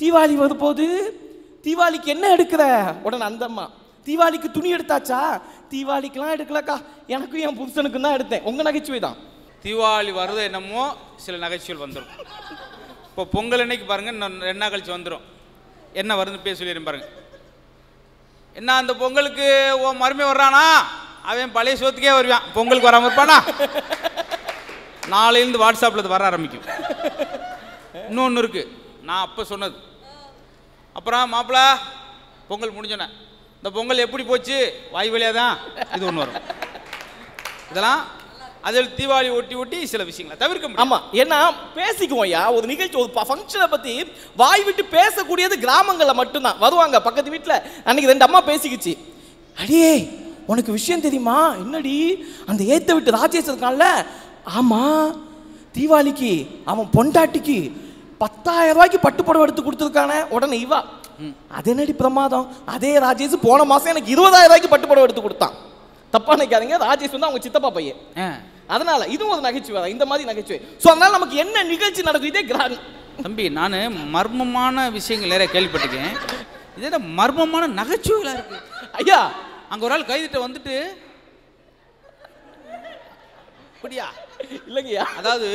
தீபாவளி வரும்போது தீபாவளிக்கு என்ன எடுக்கிற உடனே அந்தம்மா தீபாவளிக்கு துணி எடுத்தாச்சா தீபாவளிக்கெல்லாம் எடுக்கலக்கா எனக்கும் என் புருஷனுக்கும் தான் எடுத்தேன் உங்கள் நகைச்சுவை தான் தீபாவளி வருது என்னமோ சில நகைச்சுவைகள் வந்துடும் இப்போ பொங்கல் அன்னைக்கு பாருங்கள் இன்னும் ரெண்டு கழிச்சு வந்துடும் என்ன வருதுன்னு பேச சொல்லிடுறேன் பாருங்கள் என்ன அந்த பொங்கலுக்கு ஓ மருமை வர்றானா அவன் பழைய சோத்துக்கே வருவான் பொங்கலுக்கு வராமல் இருப்பானா நாளையிலேருந்து வாட்ஸ்அப்பில் வர ஆரம்பிக்கும் இன்னொன்று இருக்குது நான் அப்போ சொன்னது அப்புறம் மாப்பிளா பொங்கல் முடிஞ்சோன்னே இந்த பொங்கல் எப்படி போச்சு வாய் வழியாக தான் இது ஒன்று வரும் இதெல்லாம் அதில் தீபாவளி ஒட்டி ஒட்டி சில விஷயங்களை தவிர்க்க முடியும் ஆமாம் ஏன்னா பேசிக்குவோம் ஐயா ஒரு நிகழ்ச்சி ஒரு ஃபங்க்ஷனை பற்றி வாய் விட்டு பேசக்கூடியது கிராமங்களில் மட்டும்தான் வருவாங்க பக்கத்து வீட்டில் அன்னைக்கு ரெண்டு அம்மா பேசிக்கிச்சு அடியே உனக்கு விஷயம் தெரியுமா என்னடி அந்த ஏத்த விட்டு ராஜேஷ் இருக்கான்ல ஆமாம் தீபாவளிக்கு அவன் பொண்டாட்டிக்கு பத்தாயிரம் ரூபாய்க்கு பட்டு எடுத்து கொடுத்துருக்கானே உடனே இவா அது என்னடி பிரமாதம் அதே ராஜேஷ் போன மாதம் எனக்கு இருபதாயிரம் ரூபாய்க்கு பட்டு எடுத்து கொடுத்தான் தப்பா நினைக்காதீங்க ராஜேஷ் வந்து அவங்க சித்தப்பா பையன் அதனால இதுவும் ஒரு நகைச்சுவை தான் இந்த மாதிரி நகைச்சுவை ஸோ அதனால நமக்கு என்ன நிகழ்ச்சி நடக்குது இதே கிராண்ட் தம்பி நான் மர்மமான விஷயங்கள் நிறைய கேள்விப்பட்டிருக்கேன் இதே மர்மமான நகைச்சுவைகளாக இருக்கு ஐயா அங்கே ஒரு ஆள் கைதிட்ட வந்துட்டு அப்படியா இல்லைங்கய்யா அதாவது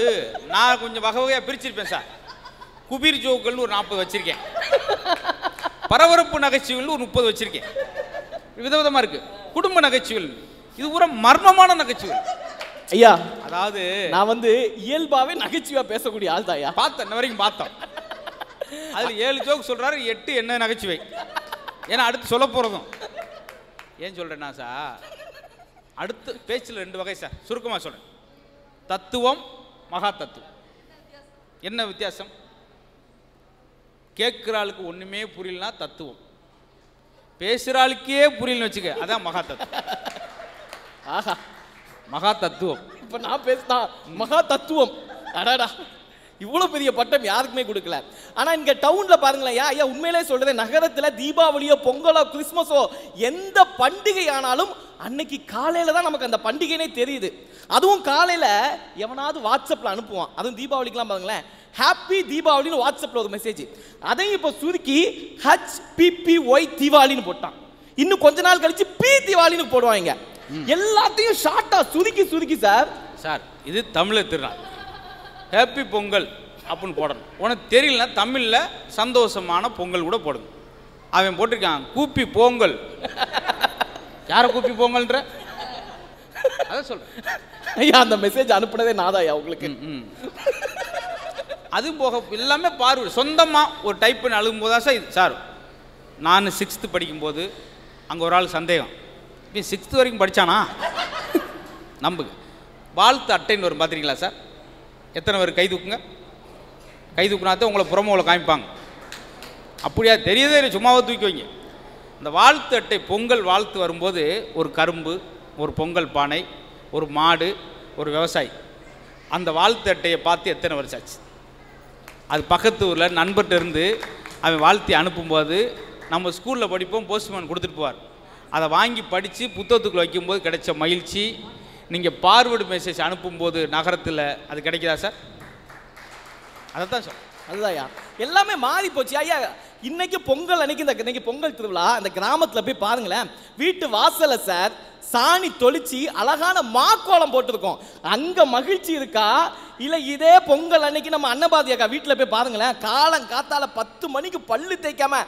நான் கொஞ்சம் வகை வகையாக பிரிச்சிருப்பேன் சார் குபீர் ஜோக்குகள்னு ஒரு நாற்பது வச்சுருக்கேன் பரபரப்பு நகைச்சுவைகள் ஒரு முப்பது வச்சுருக்கேன் விதவிதமா இருக்குது குடும்ப நகைச்சுவல் இது பூரா மர்மமான நகைச்சுவல் ஐயா அதாவது நான் வந்து இயல்பாவே நகைச்சுவா பேசக்கூடிய ஆள் தான் ஐயா பார்த்தேன் இன்ன வரைக்கும் பார்த்தோம் அதில் ஏழு ஜோக் சொல்கிறாரு எட்டு என்ன நகைச்சுவை ஏன்னா அடுத்து சொல்ல போகிறதும் ஏன் சொல்கிறேன்னா சார் அடுத்து பேச்சில் ரெண்டு வகை சார் சுருக்கமாக சொல்கிறேன் தத்துவம் மகா தத்துவம் என்ன வித்தியாசம் கேட்குற ஆளுக்கு ஒன்றுமே புரியலனா தத்துவம் பேசுகிற ஆளுக்கே புரியலன்னு வச்சுக்க அதான் மகா தத்துவம் ஆஹா மகா தத்துவம் இப்போ நான் பேசினா மகா தத்துவம் அடாடா இவ்வளோ பெரிய பட்டம் யாருக்குமே கொடுக்கல ஆனால் இங்கே டவுனில் பாருங்களேன் ஐயா உண்மையிலே சொல்கிறேன் நகரத்தில் தீபாவளியோ பொங்கலோ கிறிஸ்மஸோ எந்த பண்டிகை ஆனாலும் அன்னைக்கு காலையில் தான் நமக்கு அந்த பண்டிகைனே தெரியுது அதுவும் காலையில் எவனாவது வாட்ஸ்அப்பில் அனுப்புவான் அதுவும் தீபாவளிக்கெல்லாம் பாருங்களேன் ஹாப்பி தீபாவளின்னு வாட்ஸ்அப்பில் ஒரு மெசேஜ் அதையும் இப்போ சுருக்கி ஹச்பிபி ஒய் தீபாவளின்னு போட்டான் இன்னும் கொஞ்ச நாள் கழிச்சு பி தீபாவளின்னு போடுவாங்க எல்லாத்தையும் ஷார்ட்டாக சுருக்கி சுருக்கி சார் சார் இது தமிழ் திருநாள் ஹாப்பி பொங்கல் அப்படின்னு போடணும் உனக்கு தெரியலனா தமிழில் சந்தோஷமான பொங்கல் கூட போடுங்க அவன் போட்டிருக்கான் கூப்பி பொங்கல் யாரை கூப்பி பொங்கல்ன்ற அதான் சொல்கிறேன் ஐயா அந்த மெசேஜ் அனுப்புனதே நாதாயா உங்களுக்கு அது போக எல்லாமே பார்வை சொந்தமாக ஒரு டைப் பண்ணி அழுகும்போது தான் சார் இது சார் நான் சிக்ஸ்த்து படிக்கும்போது அங்கே ஒரு ஆள் சந்தேகம் இப்போ சிக்ஸ்த்து வரைக்கும் படித்தானா நம்புங்க வாழ்த்து அட்டைன்னு வரும் பார்த்துருக்கீங்களா சார் எத்தனை பேர் கை தூக்குங்க கை தூக்குனா தான் உங்களை புறமோவில் காமிப்பாங்க அப்படியா தெரியுதே இல்லை சும்மாவை தூக்கி வைங்க இந்த வாழ்த்து அட்டை பொங்கல் வாழ்த்து வரும்போது ஒரு கரும்பு ஒரு பொங்கல் பானை ஒரு மாடு ஒரு விவசாயி அந்த வாழ்த்து அட்டையை பார்த்து எத்தனை வருஷம் ஆச்சு அது பக்கத்து ஊரில் நண்பர்கிட்ட இருந்து அவன் வாழ்த்தி அனுப்பும்போது நம்ம ஸ்கூலில் படிப்போம் போஸ்ட்மேன் கொடுத்துட்டு போவார் அதை வாங்கி படித்து புத்தகத்துக்குள்ளே வைக்கும்போது கிடைச்ச மகிழ்ச்சி நீங்கள் பார்வர்டு மெசேஜ் அனுப்பும்போது நகரத்தில் அது கிடைக்குதா சார் அதை தான் சார் அதுதான்யா எல்லாமே மாறி போச்சு ஐயா இன்னைக்கு பொங்கல் அன்னைக்கு இந்த இன்னைக்கு பொங்கல் திருவிழா அந்த கிராமத்தில் போய் பாருங்களேன் வீட்டு வாசலை சார் சாணி தொளிச்சு அழகான மாக்கோலம் போட்டிருக்கோம் அங்க மகிழ்ச்சி இருக்கா இல்லை இதே பொங்கல் அன்னைக்கு நம்ம அன்னபாதியாக்கா வீட்டில் போய் பாருங்களேன் காலம் காத்தால பத்து மணிக்கு பல்லு தேய்க்காம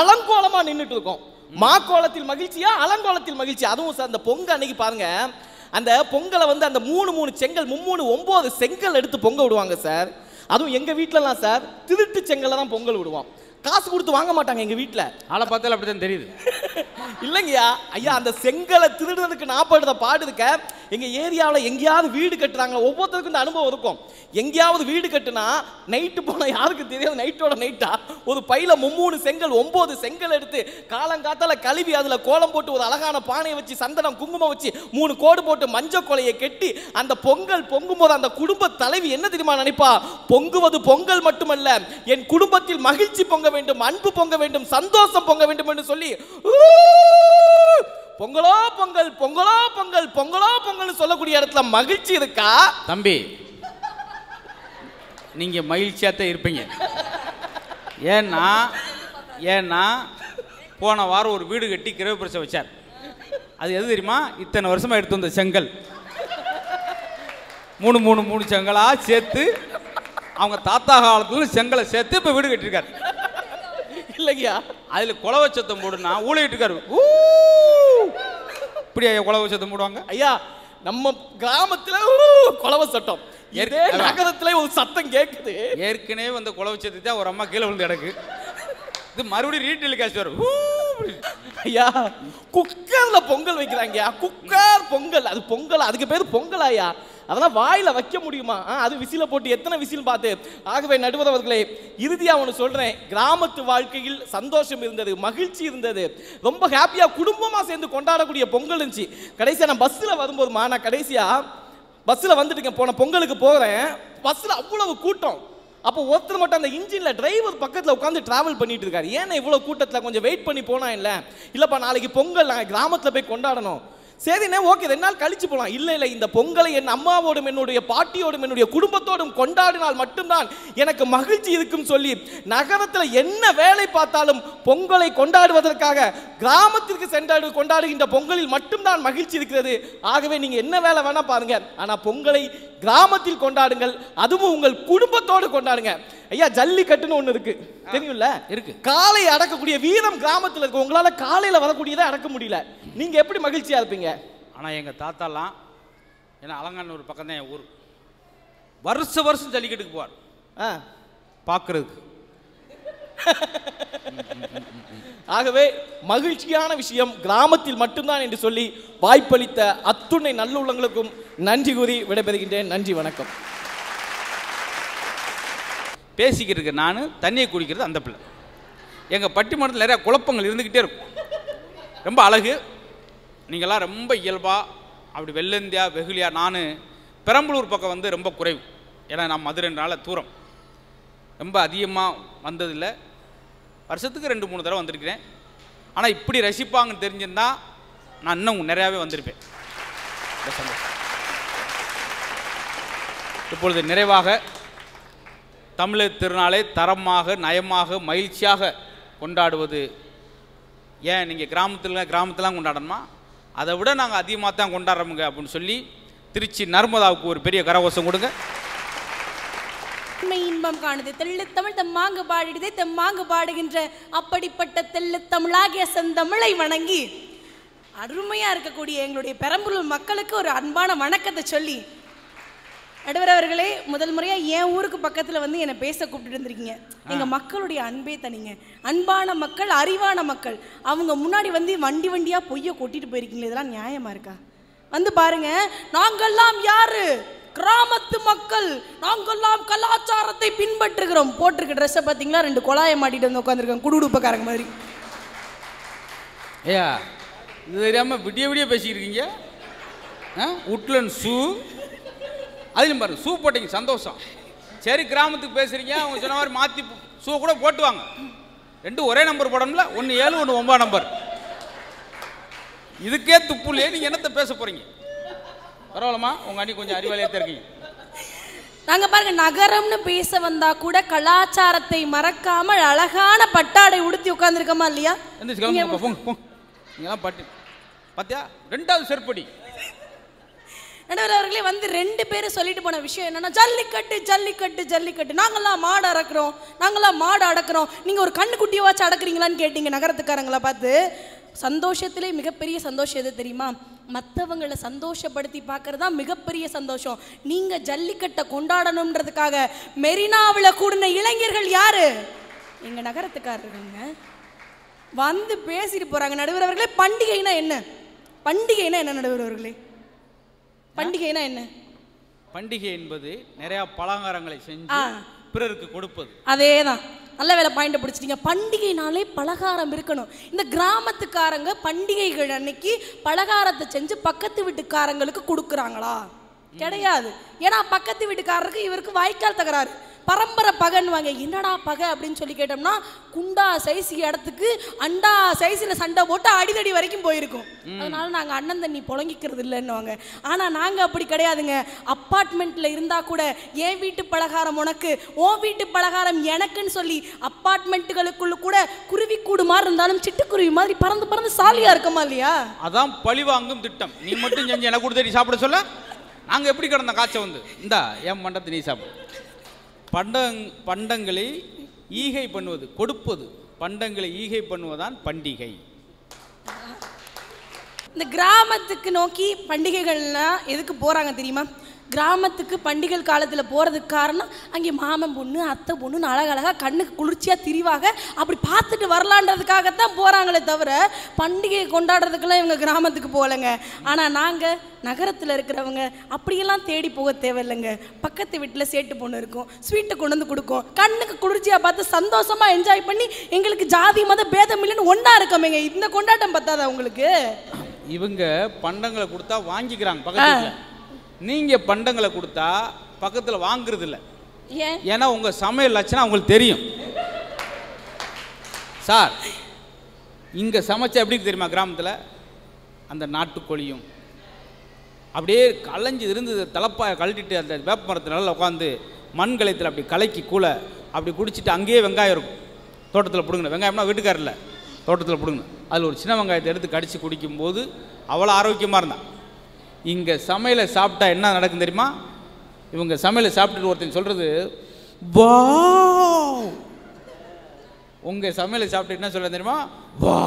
அலங்கோலமாக நின்றுட்டு இருக்கோம் மாக்கோலத்தில் மகிழ்ச்சியா அலங்கோலத்தில் மகிழ்ச்சி அதுவும் சார் இந்த பொங்கல் அன்னைக்கு பாருங்கள் அந்த பொங்கலை வந்து அந்த மூணு மூணு செங்கல் மும்மூணு ஒம்பது செங்கல் எடுத்து பொங்க விடுவாங்க சார் அதுவும் எங்கள் வீட்டிலலாம் சார் திருட்டு செங்கலில் தான் பொங்கல் விடுவோம் காசு கொடுத்து வாங்க மாட்டாங்க எங்கள் வீட்டில் ஆளை பார்த்தாலும் அப்படி தான் தெரியுது இல்லைங்கய்யா ஐயா அந்த செங்கலை திருடுறதுக்கு நாப்படுறத பாடுதுக்க எங்கள் ஏரியாவில் எங்கேயாவது வீடு கட்டுறாங்க ஒவ்வொருத்தருக்கும் இந்த அனுபவம் இருக்கும் எங்கேயாவது வீடு கட்டுனா நைட்டு போனால் யாருக்கு தெரியாது நைட்டோட நைட்டா ஒரு பையில மும்மூணு செங்கல் ஒம்பது செங்கல் எடுத்து காலங்காத்தால கழுவி அதில் கோலம் போட்டு ஒரு அழகான பானையை வச்சு சந்தனம் குங்குமம் வச்சு மூணு கோடு போட்டு மஞ்ச கொலையை கெட்டி அந்த பொங்கல் பொங்கும் போது அந்த குடும்ப தலைவி என்ன தெரியுமா நினைப்பா பொங்குவது பொங்கல் மட்டுமல்ல என் குடும்பத்தில் மகிழ்ச்சி பொங்க வேண்டும் அன்பு பொங்க வேண்டும் சந்தோஷம் பொங்க வேண்டும் என்று சொல்லி பொங்கலோ பொங்கல் பொங்கலோ பொங்கல் பொங்கலோ பொங்கல் சொல்லக்கூடிய இடத்துல மகிழ்ச்சி இருக்கா தம்பி நீங்க மகிழ்ச்சியா தான் இருப்பீங்க ஏன்னா ஏன்னா போன வாரம் ஒரு வீடு கட்டி கிரக பிரச்சை வச்சார் அது எது தெரியுமா இத்தனை வருஷமா எடுத்து வந்த செங்கல் மூணு மூணு மூணு செங்கலா சேர்த்து அவங்க தாத்தா காலத்துல செங்கலை சேர்த்து இப்போ வீடு கட்டியிருக்காரு இல்லையா அதில் குலவ சத்தம் போடுனா ஊழிட்டுக்காரு ஊ இப்படி ஐயா சத்தம் போடுவாங்க ஐயா நம்ம கிராமத்தில் குலவ சட்டம் எதே நகரத்தில் ஒரு சத்தம் கேட்குது ஏற்கனவே வந்த குலவ சத்தத்தை ஒரு அம்மா கீழே விழுந்து கிடக்கு இது மறுபடியும் ரீட்டெயில் காசு வரும் ஐயா குக்கரில் பொங்கல் வைக்கிறாங்க குக்கர் பொங்கல் அது பொங்கல் அதுக்கு பேர் ஐயா அதெல்லாம் வாயில் வைக்க முடியுமா அது விசில போட்டு எத்தனை விசில் பார்த்து ஆகவே நடுவரவர்களே இறுதியாக ஒன்று சொல்கிறேன் கிராமத்து வாழ்க்கையில் சந்தோஷம் இருந்தது மகிழ்ச்சி இருந்தது ரொம்ப ஹாப்பியாக குடும்பமாக சேர்ந்து கொண்டாடக்கூடிய பொங்கல் இருந்துச்சு கடைசியாக நான் பஸ்ஸில் வரும்போதுமா நான் கடைசியாக பஸ்ஸில் வந்துட்டுங்க போன பொங்கலுக்கு போகிறேன் பஸ்ஸில் அவ்வளவு கூட்டம் அப்போ ஒருத்தர் மட்டும் அந்த இன்ஜினில் டிரைவர் பக்கத்தில் உட்காந்து ட்ராவல் பண்ணிட்டு இருக்காரு ஏன்னா இவ்வளோ கூட்டத்தில் கொஞ்சம் வெயிட் பண்ணி போனா இல்லை இல்லைப்பா நாளைக்கு பொங்கல் நாங்கள் கிராமத்தில் போய் கொண்டாடணும் சரிண்ணே ஓகே ரெண்டு நாள் கழிச்சு போகலாம் இல்லை இல்லை இந்த பொங்கலை என் அம்மாவோடும் என்னுடைய பாட்டியோடும் என்னுடைய குடும்பத்தோடும் கொண்டாடினால் மட்டும்தான் எனக்கு மகிழ்ச்சி இருக்கும் சொல்லி நகரத்தில் என்ன வேலை பார்த்தாலும் பொங்கலை கொண்டாடுவதற்காக கிராமத்திற்கு சென்றாடு கொண்டாடுகின்ற பொங்கலில் மட்டும்தான் மகிழ்ச்சி இருக்கிறது ஆகவே நீங்கள் என்ன வேலை வேணால் பாருங்கள் ஆனால் பொங்கலை கிராமத்தில் கொண்டாடுங்கள் அதுவும் உங்கள் குடும்பத்தோடு கொண்டாடுங்க ஐயா ஜல்லிக்கட்டுன்னு ஒன்று இருக்கு தெரியும்ல இருக்கு காலை அடக்கக்கூடிய வீரம் கிராமத்துல இருக்கு உங்களால காலையில வரக்கூடியதை அடக்க முடியல நீங்க எப்படி மகிழ்ச்சியா இருப்பீங்க ஆனா எங்க தாத்தாலாம் ஏன்னா அலங்கானூர் பக்கம் தான் என் ஊர் வருஷ வருஷம் ஜல்லிக்கட்டுக்கு போவார் பார்க்கறதுக்கு ஆகவே மகிழ்ச்சியான விஷயம் கிராமத்தில் மட்டும்தான் என்று சொல்லி வாய்ப்பளித்த அத்துணை நல்லுள்ளங்களுக்கும் நன்றி கூறி விடைபெறுகின்றேன் நன்றி வணக்கம் பேசிக்கிட்டு இருக்க நான் தண்ணியை குடிக்கிறது அந்த பிள்ளை எங்கள் பட்டிமன்றத்தில் நிறையா குழப்பங்கள் இருந்துக்கிட்டே இருக்கும் ரொம்ப அழகு நீங்களாம் ரொம்ப இயல்பாக அப்படி வெள்ளந்தியா வெகுலியா நான் பெரம்பலூர் பக்கம் வந்து ரொம்ப குறைவு ஏன்னா நான் மதுரைனால தூரம் ரொம்ப அதிகமாக வந்ததில்லை வருஷத்துக்கு ரெண்டு மூணு தடவை வந்திருக்கிறேன் ஆனால் இப்படி ரசிப்பாங்கன்னு தெரிஞ்சிருந்தா நான் இன்னும் நிறையாவே வந்திருப்பேன் இப்பொழுது நிறைவாக தமிழர் திருநாளை தரமாக நயமாக மகிழ்ச்சியாக கொண்டாடுவது ஏன் நீங்கள் கிராமத்தில் கிராமத்திலாம் கொண்டாடணுமா அதை விட நாங்கள் அதிகமாக தான் கொண்டாடுறோமுங்க அப்படின்னு சொல்லி திருச்சி நர்மதாவுக்கு ஒரு பெரிய கரகோஷம் கொடுங்க இன்பம் காணுது தெள்ளு தமிழ் தெம்மாங்கு பாடிடுதே தெம்மாங்கு பாடுகின்ற அப்படிப்பட்ட தெள்ளு தமிழாகிய செந்தமிழை வணங்கி அருமையாக இருக்கக்கூடிய எங்களுடைய பெரம்பலூர் மக்களுக்கு ஒரு அன்பான வணக்கத்தை சொல்லி நடுவர் அவர்களே முதல் முறையாக என் ஊருக்கு பக்கத்தில் வந்து என்னை பேச கூப்பிட்டு இருந்திருக்கீங்க எங்கள் மக்களுடைய அன்பே தனிங்க அன்பான மக்கள் அறிவான மக்கள் அவங்க முன்னாடி வந்து வண்டி வண்டியாக பொய்ய கொட்டிட்டு போயிருக்கீங்களே இதெல்லாம் நியாயமாக இருக்கா வந்து பாருங்க நாங்கள்லாம் யாரு கிராமத்து மக்கள் நாங்கள்லாம் கலாச்சாரத்தை பின்பற்றுகிறோம் போட்டிருக்க ட்ரெஸ்ஸை பாத்தீங்களா ரெண்டு குழாயை மாட்டிட்டு வந்து உட்காந்துருக்கேன் குடு உடுப்பக்காரங்க மாதிரி ஏயா இது தெரியாம விடிய விடிய பேசிக்கிட்டு ஆ உட்லன் ஷூ அதுலையும் பாருங்க ஷூ போட்டீங்க சந்தோஷம் சரி கிராமத்துக்கு பேசுறீங்க அவங்க சொன்ன மாதிரி மாற்றி ஷூ கூட போட்டுவாங்க ரெண்டும் ஒரே நம்பர் போடணும்ல ஒன்று ஏழு ஒன்று ஒன்பது நம்பர் இதுக்கே துப்பு இல்லையே நீங்கள் என்னத்தை பேச போகிறீங்க பரவாயில்லம்மா உங்கள் அண்ணி கொஞ்சம் அறிவாளியாக இருக்கீங்க நாங்க பாருங்க நகரம்னு பேச வந்தா கூட கலாச்சாரத்தை மறக்காமல் அழகான பட்டாடை உடுத்தி உட்கார்ந்துருக்கமா இல்லையா எல்லாம் பட்டு பார்த்தியா ரெண்டாவது செருப்படி ஆண்டவர் அவர்களே வந்து ரெண்டு பேரும் சொல்லிட்டு போன விஷயம் என்னன்னா ஜல்லிக்கட்டு ஜல்லிக்கட்டு ஜல்லிக்கட்டு நாங்கள்லாம் மாடு அடக்கிறோம் நாங்களாம் மாடு அடக்கிறோம் நீங்கள் ஒரு வச்சு அடக்குறீங்களான்னு கேட்டீங்க நகரத்துக்காரங்களை பார்த்து சந்தோஷத்திலே மிகப்பெரிய சந்தோஷம் எது தெரியுமா மற்றவங்களை சந்தோஷப்படுத்தி பார்க்குறது தான் மிகப்பெரிய சந்தோஷம் நீங்கள் ஜல்லிக்கட்டை கொண்டாடணுன்றதுக்காக மெரினாவில் கூடின இளைஞர்கள் யார் எங்கள் நகரத்துக்காரருங்க வந்து பேசிட்டு போகிறாங்க நடுவரவர்களே பண்டிகைனா என்ன பண்டிகைனா என்ன நடுவரவர்களே பண்டிகைனா என்ன பண்டிகை என்பது நிறைய பலகாரங்களை செஞ்சு பிறருக்கு கொடுப்பது அதேதான் நல்ல வேலை பாயிண்ட் பிடிச்சிட்டீங்க பண்டிகைனாலே பலகாரம் இருக்கணும் இந்த கிராமத்துக்காரங்க பண்டிகைகள் அன்னைக்கு பலகாரத்தை செஞ்சு பக்கத்து வீட்டுக்காரங்களுக்கு கொடுக்குறாங்களா கிடையாது ஏன்னா பக்கத்து வீட்டுக்காரருக்கு இவருக்கு வாய்க்கால் தகராறு பரம்பரை பகைன்னுவாங்க என்னடா பகை அப்படின்னு சொல்லி கேட்டோம்னா குண்டா சைஸ் இடத்துக்கு அண்டா சைஸில் சண்டை போட்டு அடிதடி வரைக்கும் போயிருக்கும் அதனால நாங்கள் அண்ணன் தண்ணி புழங்கிக்கிறது இல்லைன்னுவாங்க ஆனால் நாங்கள் அப்படி கிடையாதுங்க அப்பார்ட்மெண்ட்டில் இருந்தால் கூட என் வீட்டு பலகாரம் உனக்கு ஓ வீட்டு பலகாரம் எனக்குன்னு சொல்லி அப்பார்ட்மெண்ட்டுகளுக்குள்ள கூட குருவி கூடு மாதிரி இருந்தாலும் சிட்டுக்குருவி மாதிரி பறந்து பறந்து சாலியாக இருக்குமா இல்லையா அதான் பழிவாங்கும் திட்டம் நீ மட்டும் செஞ்சு எனக்கு கொடுத்து நீ சாப்பிட சொல்ல நாங்கள் எப்படி கிடந்த காய்ச்சல் வந்து இந்தா என் மண்டபத்தை நீ சாப்பிடு பண்டங் பண்டங்களை ஈகை பண்ணுவது கொடுப்பது பண்டங்களை ஈகை பண்ணுவதுதான் பண்டிகை இந்த கிராமத்துக்கு நோக்கி பண்டிகைகள்லாம் எதுக்கு போகிறாங்க தெரியுமா கிராமத்துக்கு பண்டிகை காலத்தில் போகிறதுக்கு காரணம் அங்கே மாமன் பொண்ணு அத்தை பொண்ணுன்னு அழகழகாக கண்ணுக்கு குளிர்ச்சியாக திரிவாக அப்படி பார்த்துட்டு வரலான்றதுக்காகத்தான் போகிறாங்களே தவிர பண்டிகையை கொண்டாடுறதுக்கெல்லாம் இவங்க கிராமத்துக்கு போகலைங்க ஆனால் நாங்கள் நகரத்தில் இருக்கிறவங்க அப்படியெல்லாம் தேடி போக தேவையில்லைங்க பக்கத்து வீட்டில் சேட்டு பொண்ணு இருக்கும் ஸ்வீட்டை கொண்டு வந்து கொடுக்கும் கண்ணுக்கு குளிர்ச்சியாக பார்த்து சந்தோஷமாக என்ஜாய் பண்ணி எங்களுக்கு ஜாதி மத பேதம் இல்லைன்னு ஒன்றா இருக்கோமேங்க இந்த கொண்டாட்டம் பார்த்தாதா உங்களுக்கு இவங்க பண்டங்களை கொடுத்தா வாங்கிக்கிறாங்க பக்கத்து நீங்கள் பண்டங்களை கொடுத்தா பக்கத்தில் வாங்குறது இல்லை ஏன்னா உங்கள் சமையல் லட்சணம் அவங்களுக்கு தெரியும் சார் இங்கே சமைச்சா எப்படி தெரியுமா கிராமத்தில் அந்த நாட்டுக்கோழியும் அப்படியே கலைஞ்சி இருந்து தலப்பாயை கழட்டிட்டு அந்த வேப்ப மரத்தினால உட்காந்து மண் கலைத்தில் அப்படி கலக்கி கூல அப்படி குடிச்சிட்டு அங்கேயே வெங்காயம் இருக்கும் தோட்டத்தில் பிடுங்கணும் வெங்காயம்னா வீட்டுக்காரில் தோட்டத்தில் பிடுங்கணும் அதில் ஒரு சின்ன வெங்காயத்தை எடுத்து கடித்து குடிக்கும்போது அவ்வளோ ஆரோக்கியமாக இருந்தான் இங்கே சமையலை சாப்பிட்டா என்ன நடக்கும் தெரியுமா இவங்க சமையலை சாப்பிட்டு ஒருத்தன் சொல்கிறது வா உங்கள் சமையலை சாப்பிட்டு என்ன சொல்ல தெரியுமா வா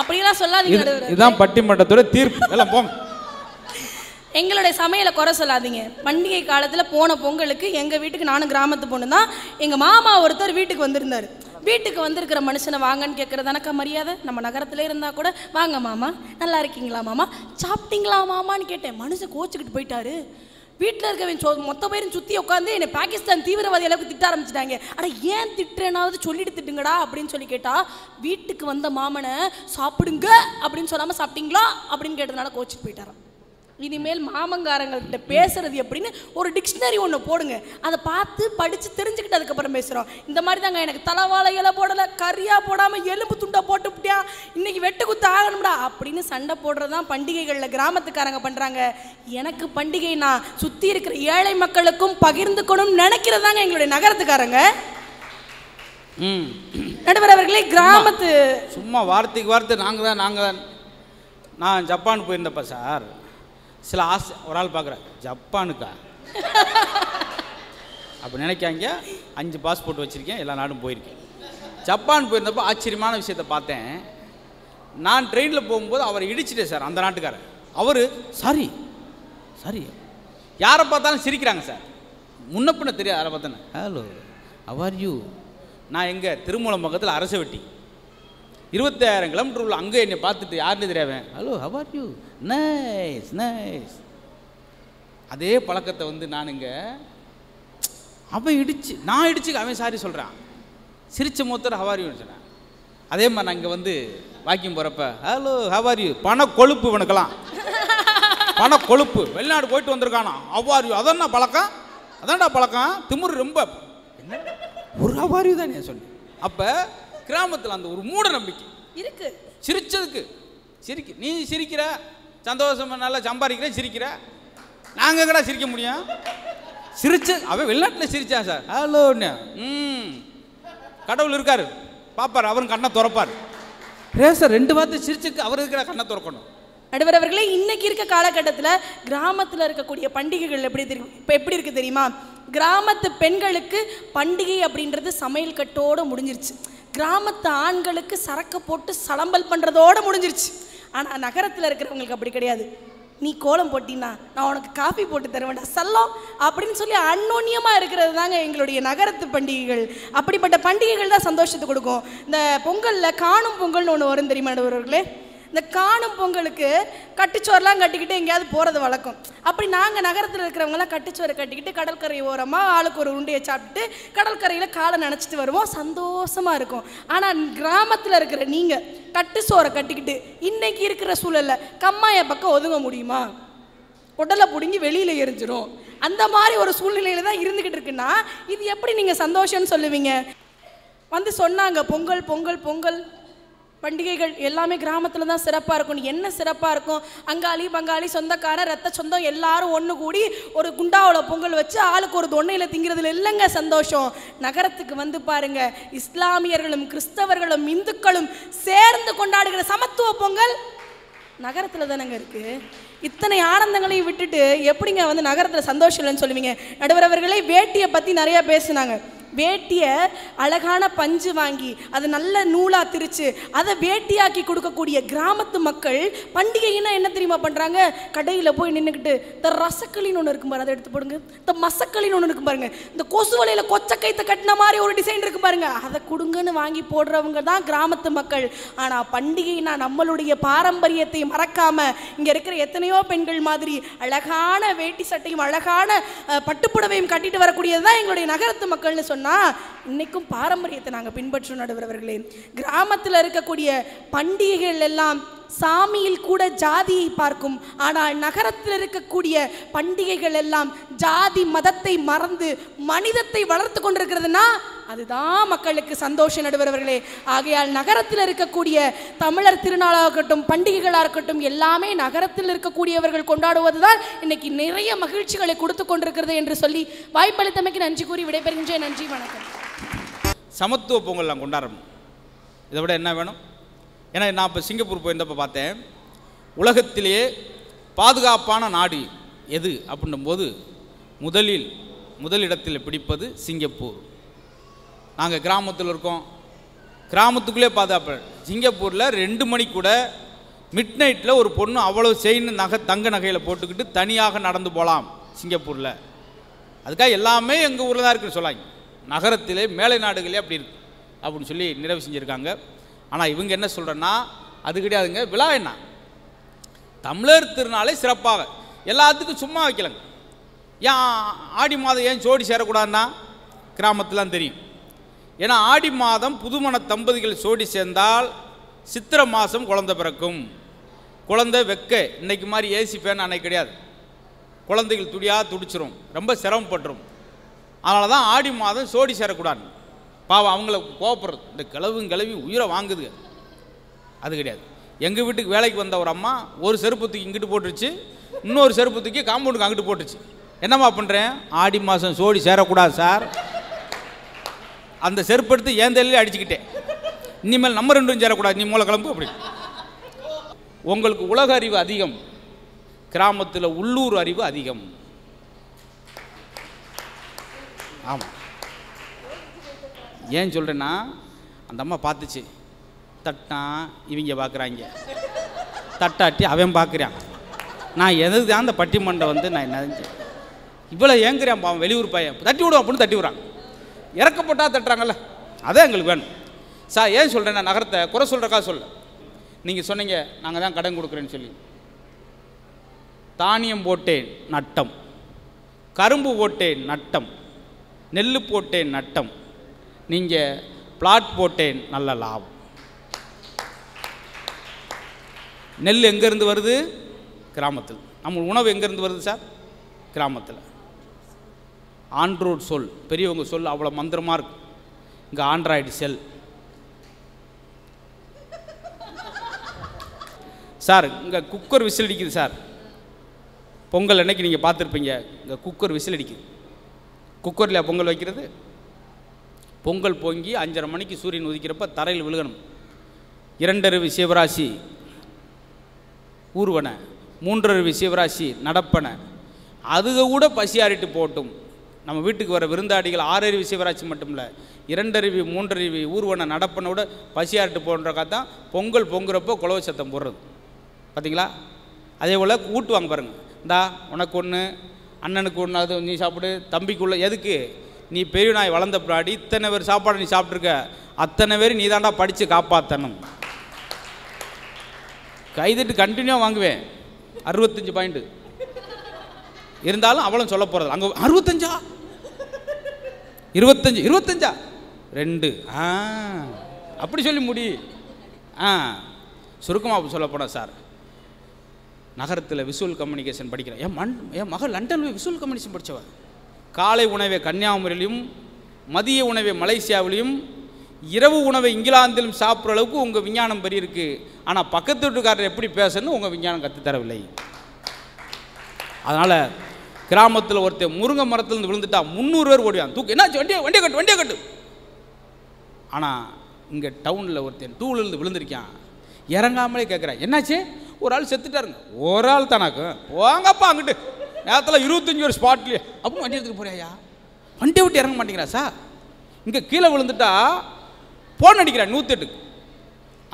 அப்படிலாம் சொல்லாதீங்க இதுதான் பட்டிமன்றத்தோட தீர்ப்பு எல்லாம் போங்க எங்களுடைய சமையலை குறை சொல்லாதீங்க பண்டிகை காலத்தில் போன பொங்கலுக்கு எங்கள் வீட்டுக்கு நானும் கிராமத்து பொண்ணு தான் எங்கள் மாமா ஒருத்தர் வீட்டுக்கு வந்திருந்தார் வீட்டுக்கு வந்திருக்கிற மனுஷனை வாங்கன்னு கேட்குறது எனக்கு மரியாதை நம்ம நகரத்தில் இருந்தால் கூட வாங்க மாமா நல்லா இருக்கீங்களா மாமா சாப்பிட்டீங்களா மாமான்னு கேட்டேன் மனுஷன் கோச்சிக்கிட்டு போயிட்டாரு வீட்டில் இருக்கவன் மொத்த பேரும் சுற்றி உட்காந்து என்னை பாகிஸ்தான் தீவிரவாதி அளவுக்கு திட்ட ஆரம்பிச்சிட்டாங்க ஆனால் ஏன் திட்டுறேனாவது சொல்லிட்டு திட்டுங்கடா அப்படின்னு சொல்லி கேட்டால் வீட்டுக்கு வந்த மாமனை சாப்பிடுங்க அப்படின்னு சொல்லாமல் சாப்பிட்டீங்களா அப்படின்னு கேட்டதுனால கோச்சிட்டு போயிட்டாரான் இனிமேல் மாமங்காரங்கள்கிட்ட பேசுறது எப்படின்னு ஒரு டிக்ஷனரி ஒன்று போடுங்க அதை பார்த்து படித்து தெரிஞ்சுக்கிட்டு அதுக்கப்புறம் பேசுகிறோம் இந்த மாதிரி தாங்க எனக்கு தலைவாழை இலை போடலை கறியாக போடாமல் எலும்பு துண்டை போட்டுவிட்டியா இன்னைக்கு வெட்டு குத்து ஆகணும்டா அப்படின்னு சண்டை போடுறது தான் பண்டிகைகளில் கிராமத்துக்காரங்க பண்ணுறாங்க எனக்கு பண்டிகைனா சுற்றி இருக்கிற ஏழை மக்களுக்கும் பகிர்ந்துக்கணும்னு நினைக்கிறதாங்க எங்களுடைய நகரத்துக்காரங்க நடுவர் அவர்களே கிராமத்து சும்மா வார்த்தைக்கு வார்த்தை நாங்கள் தான் நாங்கள் தான் நான் ஜப்பான் போயிருந்தப்ப சார் சில ஆசை ஒரு ஆள் பார்க்குறேன் ஜப்பானுக்கா அப்போ நினைக்காங்க அஞ்சு பாஸ்போர்ட் வச்சுருக்கேன் எல்லா நாடும் போயிருக்கேன் ஜப்பான் போயிருந்தப்போ ஆச்சரியமான விஷயத்தை பார்த்தேன் நான் ட்ரெயினில் போகும்போது அவரை இடிச்சிட்டேன் சார் அந்த நாட்டுக்காரர் அவர் சாரி சாரி யாரை பார்த்தாலும் சிரிக்கிறாங்க சார் முன்னப்பின்ன தெரியாது யாரை பார்த்தேன் ஹலோ அவர் யூ நான் எங்கே திருமூலம் பக்கத்தில் வெட்டி இருபத்தாயிரம் கிலோமீட்டர் உள்ள அங்கே என்னை பார்த்துட்டு யாருன்னு தெரியாவேன் hello how are you nice nice அதே பழக்கத்தை வந்து நான் இங்கே அவன் இடிச்சு நான் இடிச்சு அவன் சாரி சொல்கிறான் சிரிச்ச மூத்தர் ஹவாரியும் இடிச்சினேன் அதே மாதிரி நான் இங்கே வந்து வாக்கியம் போகிறப்ப ஹலோ ஹவாரியூ பண கொழுப்பு இவனுக்கெல்லாம் பண கொழுப்பு வெளிநாடு போயிட்டு வந்திருக்கானா அவ்வாரியூ அதான்டா பழக்கம் அதான்டா பழக்கம் திமுர் ரொம்ப ஒரு அவ்வாரியூ தான் நீ சொல்லி அப்போ கிராமத்தில் அந்த ஒரு மூட நம்பிக்கை இருக்கு சிரிச்சதுக்கு சிரிக்க நீ சிரிக்கிற சந்தோஷம் நல்லா சம்பாதிக்கிறேன் சிரிக்கிறேன் நாங்கள் கூட சிரிக்க முடியும் சிரிச்சு அவன் வெளிநாட்டில் சிரித்தான் சார் ஹலோன்னு ம் கடவுள் இருக்கார் பாப்பார் அவரும் கண்ணை துறப்பார் சார் ரெண்டு வார்த்தை சிரிச்சுக்கு அவர் இருக்கிற கண்ணை திறக்கணும் நடுவர் அவர்களே இன்னைக்கு இருக்க காலகட்டத்தில் கிராமத்தில் இருக்கக்கூடிய பண்டிகைகள் எப்படி தெரியும் இப்போ எப்படி இருக்குது தெரியுமா கிராமத்து பெண்களுக்கு பண்டிகை அப்படின்றது சமையல் கட்டோடு முடிஞ்சிருச்சு கிராமத்து ஆண்களுக்கு சரக்கு போட்டு சலம்பல் பண்ணுறதோடு முடிஞ்சிருச்சு ஆனால் நகரத்தில் இருக்கிறவங்களுக்கு அப்படி கிடையாது நீ கோலம் போட்டினா நான் உனக்கு காஃபி போட்டு வேண்டாம் செல்லம் அப்படின்னு சொல்லி அன்னோன்யமாக இருக்கிறது தாங்க எங்களுடைய நகரத்து பண்டிகைகள் அப்படிப்பட்ட பண்டிகைகள் தான் சந்தோஷத்தை கொடுக்கும் இந்த பொங்கலில் காணும் பொங்கல்னு ஒன்று வரும் தெரியுமா நடுவர்களே இந்த காணும் பொங்கலுக்கு கட்டுச்சோறுலாம் கட்டிக்கிட்டு எங்கேயாவது போகிறது வழக்கம் அப்படி நாங்கள் நகரத்தில் இருக்கிறவங்கலாம் கட்டுச்சோரை கட்டிக்கிட்டு கடற்கரை ஓரமாக ஆளுக்கு ஒரு உண்டையை சாப்பிட்டு கடற்கரையில் காலை நினச்சிட்டு வருவோம் சந்தோஷமாக இருக்கும் ஆனால் கிராமத்தில் இருக்கிற நீங்கள் கட்டு சோறை கட்டிக்கிட்டு இன்றைக்கி இருக்கிற சூழலில் கம்மாய பக்கம் ஒதுங்க முடியுமா உடலை பிடுங்கி வெளியில் எரிஞ்சிடும் அந்த மாதிரி ஒரு சூழ்நிலையில் தான் இருந்துக்கிட்டு இருக்குன்னா இது எப்படி நீங்கள் சந்தோஷம்னு சொல்லுவீங்க வந்து சொன்னாங்க பொங்கல் பொங்கல் பொங்கல் பண்டிகைகள் எல்லாமே கிராமத்தில் தான் சிறப்பாக இருக்கும் என்ன சிறப்பாக இருக்கும் அங்காளி பங்காளி சொந்தக்காரன் ரத்த சொந்தம் எல்லாரும் ஒன்று கூடி ஒரு குண்டாவில் பொங்கல் வச்சு ஆளுக்கு ஒரு தொன்னையில் திங்கிறதுல இல்லைங்க சந்தோஷம் நகரத்துக்கு வந்து பாருங்க இஸ்லாமியர்களும் கிறிஸ்தவர்களும் இந்துக்களும் சேர்ந்து கொண்டாடுகிற சமத்துவ பொங்கல் நகரத்தில் தானேங்க இருக்குது இத்தனை ஆனந்தங்களையும் விட்டுட்டு எப்படிங்க வந்து நகரத்தில் சந்தோஷம் இல்லைன்னு சொல்லுவீங்க நடுவரவர்களே வேட்டியை பற்றி நிறையா பேசுனாங்க வேட்டியை அழகான பஞ்சு வாங்கி அதை நல்ல நூலாக திரித்து அதை வேட்டியாக்கி கொடுக்கக்கூடிய கிராமத்து மக்கள் பண்டிகைன்னா என்ன தெரியுமா பண்ணுறாங்க கடையில் போய் நின்றுக்கிட்டு த ரசக்களின்னு ஒன்று இருக்கும் பாருங்க அதை எடுத்து போடுங்க இந்த மசக்களின்னு ஒன்று இருக்கும் பாருங்க இந்த கொசு வலையில் கொச்சக்கைத்தை கட்டின மாதிரி ஒரு டிசைன் இருக்கு பாருங்க அதை கொடுங்கன்னு வாங்கி போடுறவங்க தான் கிராமத்து மக்கள் ஆனால் பண்டிகைனா நம்மளுடைய பாரம்பரியத்தை மறக்காம இங்கே இருக்கிற எத்தனையோ பெண்கள் மாதிரி அழகான வேட்டி சட்டையும் அழகான பட்டுப்புடவையும் கட்டிட்டு வரக்கூடியது தான் எங்களுடைய நகரத்து மக்கள்னு சொன்னாங்க சொன்னால் இன்றைக்கும் பாரம்பரியத்தை நாங்கள் பின்பற்றும் நடுவர்களே கிராமத்தில் இருக்கக்கூடிய பண்டிகைகள் எல்லாம் சாமியில் கூட ஜாதியை பார்க்கும் ஆனால் நகரத்தில் இருக்கக்கூடிய பண்டிகைகள் எல்லாம் ஜாதி மதத்தை மறந்து மனிதத்தை வளர்த்து கொண்டிருக்கிறதுனா அதுதான் மக்களுக்கு சந்தோஷம் நடுவர்களே ஆகையால் நகரத்தில் இருக்கக்கூடிய தமிழர் திருநாளாக இருக்கட்டும் பண்டிகைகளாக இருக்கட்டும் எல்லாமே நகரத்தில் இருக்கக்கூடியவர்கள் கொண்டாடுவதுதான் இன்னைக்கு நிறைய மகிழ்ச்சிகளை கொடுத்து கொண்டிருக்கிறது என்று சொல்லி வாய்ப்பளித்தமைக்கு நன்றி கூறி விடைபெறுகின்றேன் நன்றி வணக்கம் சமத்துவ பொங்கல் நான் கொண்டாடணும் இதை விட என்ன வேணும் ஏன்னா நான் இப்போ சிங்கப்பூர் போயிருந்தப்போ பார்த்தேன் உலகத்திலேயே பாதுகாப்பான நாடு எது அப்படின்னும் போது முதலில் முதலிடத்தில் பிடிப்பது சிங்கப்பூர் நாங்கள் கிராமத்தில் இருக்கோம் கிராமத்துக்குள்ளே பார்த்தாப்ப சிங்கப்பூரில் ரெண்டு மணி கூட மிட் நைட்டில் ஒரு பொண்ணு அவ்வளோ செயின் நகை தங்க நகையில் போட்டுக்கிட்டு தனியாக நடந்து போகலாம் சிங்கப்பூரில் அதுக்காக எல்லாமே எங்கள் ஊரில் தான் இருக்குன்னு சொல்லாங்க நகரத்திலே மேலை நாடுகளே அப்படி இருக்கு அப்படின்னு சொல்லி நிறைவு செஞ்சுருக்காங்க ஆனால் இவங்க என்ன சொல்கிறேன்னா அது கிடையாதுங்க விழா என்ன தமிழர் திருநாளே சிறப்பாக எல்லாத்துக்கும் சும்மா வைக்கலங்க ஏன் ஆடி மாதம் ஏன் ஜோடி சேரக்கூடாதுன்னா கிராமத்துலாம் தெரியும் ஏன்னா ஆடி மாதம் புதுமண தம்பதிகள் சோடி சேர்ந்தால் சித்திர மாதம் குழந்தை பிறக்கும் குழந்தை வெக்க இன்றைக்கு மாதிரி ஏசி ஃபேன் அன்னைக்கு கிடையாது குழந்தைகள் துடியாக துடிச்சிரும் ரொம்ப சிரமப்பட்டுரும் அதனால தான் ஆடி மாதம் சோடி சேரக்கூடாது பாவம் அவங்கள கோபப்படுறது இந்த கிளவும் கிளவி உயிரை வாங்குதுங்க அது கிடையாது எங்கள் வீட்டுக்கு வேலைக்கு வந்த ஒரு அம்மா ஒரு செருப்புத்துக்கு இங்கிட்டு போட்டுருச்சு இன்னொரு செருப்புத்துக்கு காம்பவுண்டுக்கு அங்கிட்டு போட்டுருச்சு என்னம்மா பண்ணுறேன் ஆடி மாதம் சோடி சேரக்கூடாது சார் அந்த செருப்பு எடுத்து ஏன் தெரியல அடிச்சுக்கிட்டேன் இனிமேல் நம்ம ரெண்டும் சேரக்கூடாது நீ மூளை கிளம்பு அப்படி உங்களுக்கு உலக அறிவு அதிகம் கிராமத்தில் உள்ளூர் அறிவு அதிகம் ஆமாம் ஏன் சொல்கிறேன்னா அந்த அம்மா பார்த்துச்சு தட்டான் இவங்க பார்க்குறாங்க தட்டாட்டி அவன் பார்க்குறான் நான் எதுக்கு தான் அந்த பட்டிமண்டை வந்து நான் என்ன இவ்வளோ ஏங்குறேன் பாவன் வெளியூர் பையன் தட்டி விடுவான் அப்படின்னு தட்டி விடுறான் இறக்கப்பட்டா தட்டுறாங்கல்ல அதான் எங்களுக்கு வேணும் சார் ஏன் சொல்கிறேன் நான் நகரத்தை குறை சொல்கிறக்கா சொல்ல நீங்கள் சொன்னீங்க நாங்கள் தான் கடன் கொடுக்குறேன்னு சொல்லி தானியம் போட்டேன் நட்டம் கரும்பு போட்டேன் நட்டம் நெல் போட்டேன் நட்டம் நீங்கள் பிளாட் போட்டேன் நல்ல லாபம் நெல் எங்கேருந்து வருது கிராமத்தில் நம்ம உணவு எங்கேருந்து வருது சார் கிராமத்தில் ஆண்ட்ரோட் சொல் பெரியவங்க சொல் அவ்வளோ மந்திரமாக இருக்கு இங்கே ஆண்ட்ராய்டு செல் சார் இங்கே குக்கர் விசில் அடிக்குது சார் பொங்கல் அன்னைக்கு நீங்கள் பார்த்துருப்பீங்க இங்கே குக்கர் விசில் அடிக்குது குக்கரில் பொங்கல் வைக்கிறது பொங்கல் பொங்கி அஞ்சரை மணிக்கு சூரியன் உதிக்கிறப்ப தரையில் விழுகணும் இரண்டருவி சிவராசி ஊர்வன மூன்றருவி சிவராசி நடப்பன அதுக கூட பசியாரிட்டு போட்டும் நம்ம வீட்டுக்கு வர விருந்தாடிகள் ஆறறிவு சிவராட்சி மட்டும் இல்லை இரண்டறிவு மூன்றறிவு ஊர்வன நடப்பனோட பசியாட்டு போன்றக்காக தான் பொங்கல் பொங்குறப்போ குலவ சத்தம் போடுறது பார்த்தீங்களா அதே போல் கூட்டு வாங்க பாருங்கள் இந்தா உனக்கு ஒன்று அண்ணனுக்கு ஒன்று அது நீ சாப்பிடு தம்பிக்குள்ள எதுக்கு நீ பெரிய நாய் வளர்ந்த பிராடி இத்தனை பேர் சாப்பாடு நீ சாப்பிட்ருக்க அத்தனை பேர் நீ தாண்டா படித்து காப்பாற்றணும் கைதிட்டு கண்டினியூவாக வாங்குவேன் அறுபத்தஞ்சு பாயிண்ட்டு இருந்தாலும் அவளும் சொல்ல போகிறது அங்கே அறுபத்தஞ்சா இருபத்தஞ்சு இருபத்தஞ்சா ரெண்டு ஆ அப்படி சொல்லி முடி ஆ சுருக்கமாக சொல்ல போனால் சார் நகரத்தில் விசுவல் கம்யூனிகேஷன் படிக்கிறேன் என் மண் என் மகள் லண்டனில் போய் விசுவல் கம்யூனிகேஷன் படித்தவர் காலை உணவை கன்னியாகுமரியிலையும் மதிய உணவை மலேசியாவிலையும் இரவு உணவை இங்கிலாந்திலும் சாப்பிட்ற அளவுக்கு உங்கள் விஞ்ஞானம் பெரிய இருக்குது ஆனால் பக்கத்து வீட்டுக்காரர் எப்படி பேசணும்னு உங்கள் விஞ்ஞானம் கற்றுத்தரவில்லை அதனால் கிராமத்தில் ஒருத்தர் முருங்கை மரத்துலேருந்து விழுந்துட்டா முந்நூறு பேர் ஓடிவான் தூக்கு என்னாச்சு வண்டியை வண்டியை கட்டு வண்டியை கட்டு ஆனால் இங்கே டவுனில் ஒருத்தன் டூலேருந்து விழுந்திருக்கான் இறங்காமலே கேட்குறேன் என்னாச்சு ஒரு ஆள் செத்துட்டாருங்க ஒரு ஆள் தனக்கு போங்கப்பா அங்கிட்டு நேரத்தில் இருபத்தஞ்சி ஒரு ஸ்பாட்லேயே அப்போ வண்டி எடுத்துகிட்டு போறியா வண்டியை விட்டு இறங்க மாட்டேங்கிறா சார் இங்கே கீழே விழுந்துட்டா ஃபோன் அடிக்கிறேன் நூற்றெட்டுக்கு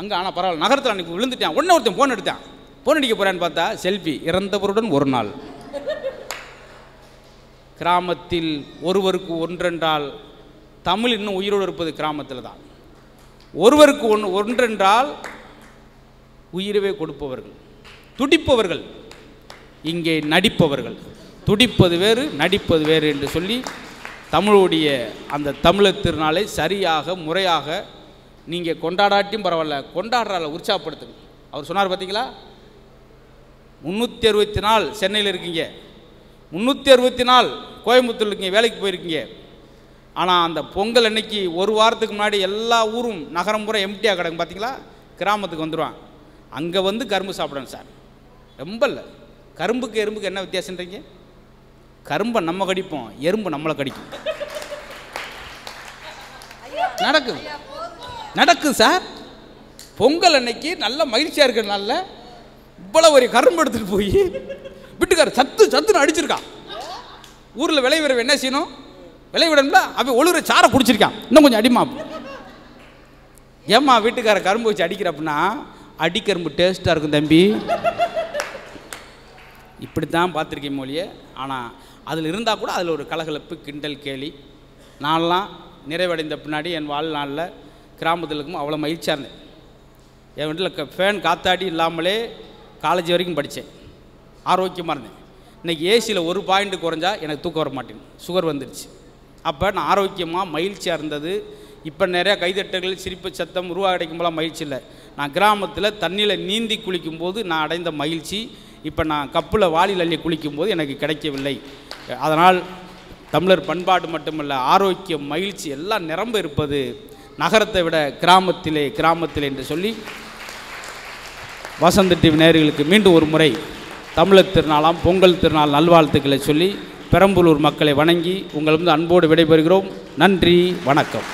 அங்கே ஆனால் பரவாயில்ல நகரத்தில் அன்றைக்கி விழுந்துட்டேன் உடனே ஒருத்தன் ஃபோன் எடுத்தான் ஃபோன் அடிக்க போகிறான்னு பார்த்தா செல்ஃபி இறந்தவருடன் ஒரு நாள் கிராமத்தில் ஒருவருக்கு ஒன்றென்றால் தமிழ் இன்னும் உயிரோடு இருப்பது கிராமத்தில் தான் ஒருவருக்கு ஒன்று ஒன்றென்றால் உயிரவே கொடுப்பவர்கள் துடிப்பவர்கள் இங்கே நடிப்பவர்கள் துடிப்பது வேறு நடிப்பது வேறு என்று சொல்லி தமிழுடைய அந்த தமிழர் திருநாளை சரியாக முறையாக நீங்கள் கொண்டாடாட்டியும் பரவாயில்ல கொண்டாடுறால உற்சாகப்படுத்துங்க அவர் சொன்னார் பார்த்தீங்களா முந்நூற்றி அறுபத்தி நாள் சென்னையில் இருக்கீங்க முந்நூற்றி அறுபத்தி நாள் கோயம்புத்தூர் இருக்கீங்க வேலைக்கு போயிருக்கீங்க ஆனால் அந்த பொங்கல் அன்னைக்கு ஒரு வாரத்துக்கு முன்னாடி எல்லா ஊரும் நகரம் பூரா எம்டியாக கிடக்கும் பார்த்தீங்களா கிராமத்துக்கு வந்துடுவான் அங்கே வந்து கரும்பு சாப்பிடணும் சார் ரொம்ப இல்லை கரும்புக்கு எறும்புக்கு என்ன வித்தியாசன்றீங்க கரும்பை நம்ம கடிப்போம் எறும்பு நம்மளை கடிக்கும் நடக்குது நடக்கும் சார் பொங்கல் அன்னைக்கு நல்ல மகிழ்ச்சியாக இருக்கிறனால இவ்வளோ ஒரு கரும்பு எடுத்துகிட்டு போய் வீட்டுக்காரர் சத்து சத்துன்னு அடிச்சிருக்கா ஊரில் விலை என்ன செய்யணும் விலை விளைவிடணும்னா அவன் ஒழுகிற சாரை குடிச்சிருக்கான் இன்னும் கொஞ்சம் அடிமா ஏம்மா வீட்டுக்கார கரும்பு வச்சு அடிக்கிற அப்படின்னா அடிக்கரும்பு டேஸ்ட்டாக இருக்கும் தம்பி இப்படி தான் பார்த்துருக்கேன் மொழியே ஆனால் அதில் இருந்தால் கூட அதில் ஒரு கலகலப்பு கிண்டல் கேலி நான்லாம் நிறைவடைந்த பின்னாடி என் வாழ்நாளில் கிராமத்தில் இருக்கும் அவ்வளோ மகிழ்ச்சியாக இருந்தேன் என் வீட்டில் ஃபேன் காத்தாடி இல்லாமலே காலேஜ் வரைக்கும் படித்தேன் ஆரோக்கியமாக இருந்தேன் இன்றைக்கி ஏசியில் ஒரு பாயிண்ட் குறைஞ்சா எனக்கு தூக்கம் வர மாட்டேன் சுகர் வந்துடுச்சு அப்போ நான் ஆரோக்கியமாக மகிழ்ச்சியாக இருந்தது இப்போ நிறையா கைதட்டுகள் சிரிப்பு சத்தம் உருவாக கிடைக்கும்போலாம் மகிழ்ச்சி இல்லை நான் கிராமத்தில் தண்ணியில் நீந்தி குளிக்கும்போது நான் அடைந்த மகிழ்ச்சி இப்போ நான் கப்பில் வாலில் அள்ளி குளிக்கும்போது எனக்கு கிடைக்கவில்லை அதனால் தமிழர் பண்பாடு மட்டுமல்ல ஆரோக்கியம் மகிழ்ச்சி எல்லாம் நிரம்ப இருப்பது நகரத்தை விட கிராமத்திலே கிராமத்திலே என்று சொல்லி வசந்த டிவி நேர்களுக்கு மீண்டும் ஒரு முறை தமிழர் திருநாளாம் பொங்கல் திருநாள் நல்வாழ்த்துக்களை சொல்லி பெரம்பலூர் மக்களை வணங்கி உங்களிருந்து அன்போடு விடைபெறுகிறோம் நன்றி வணக்கம்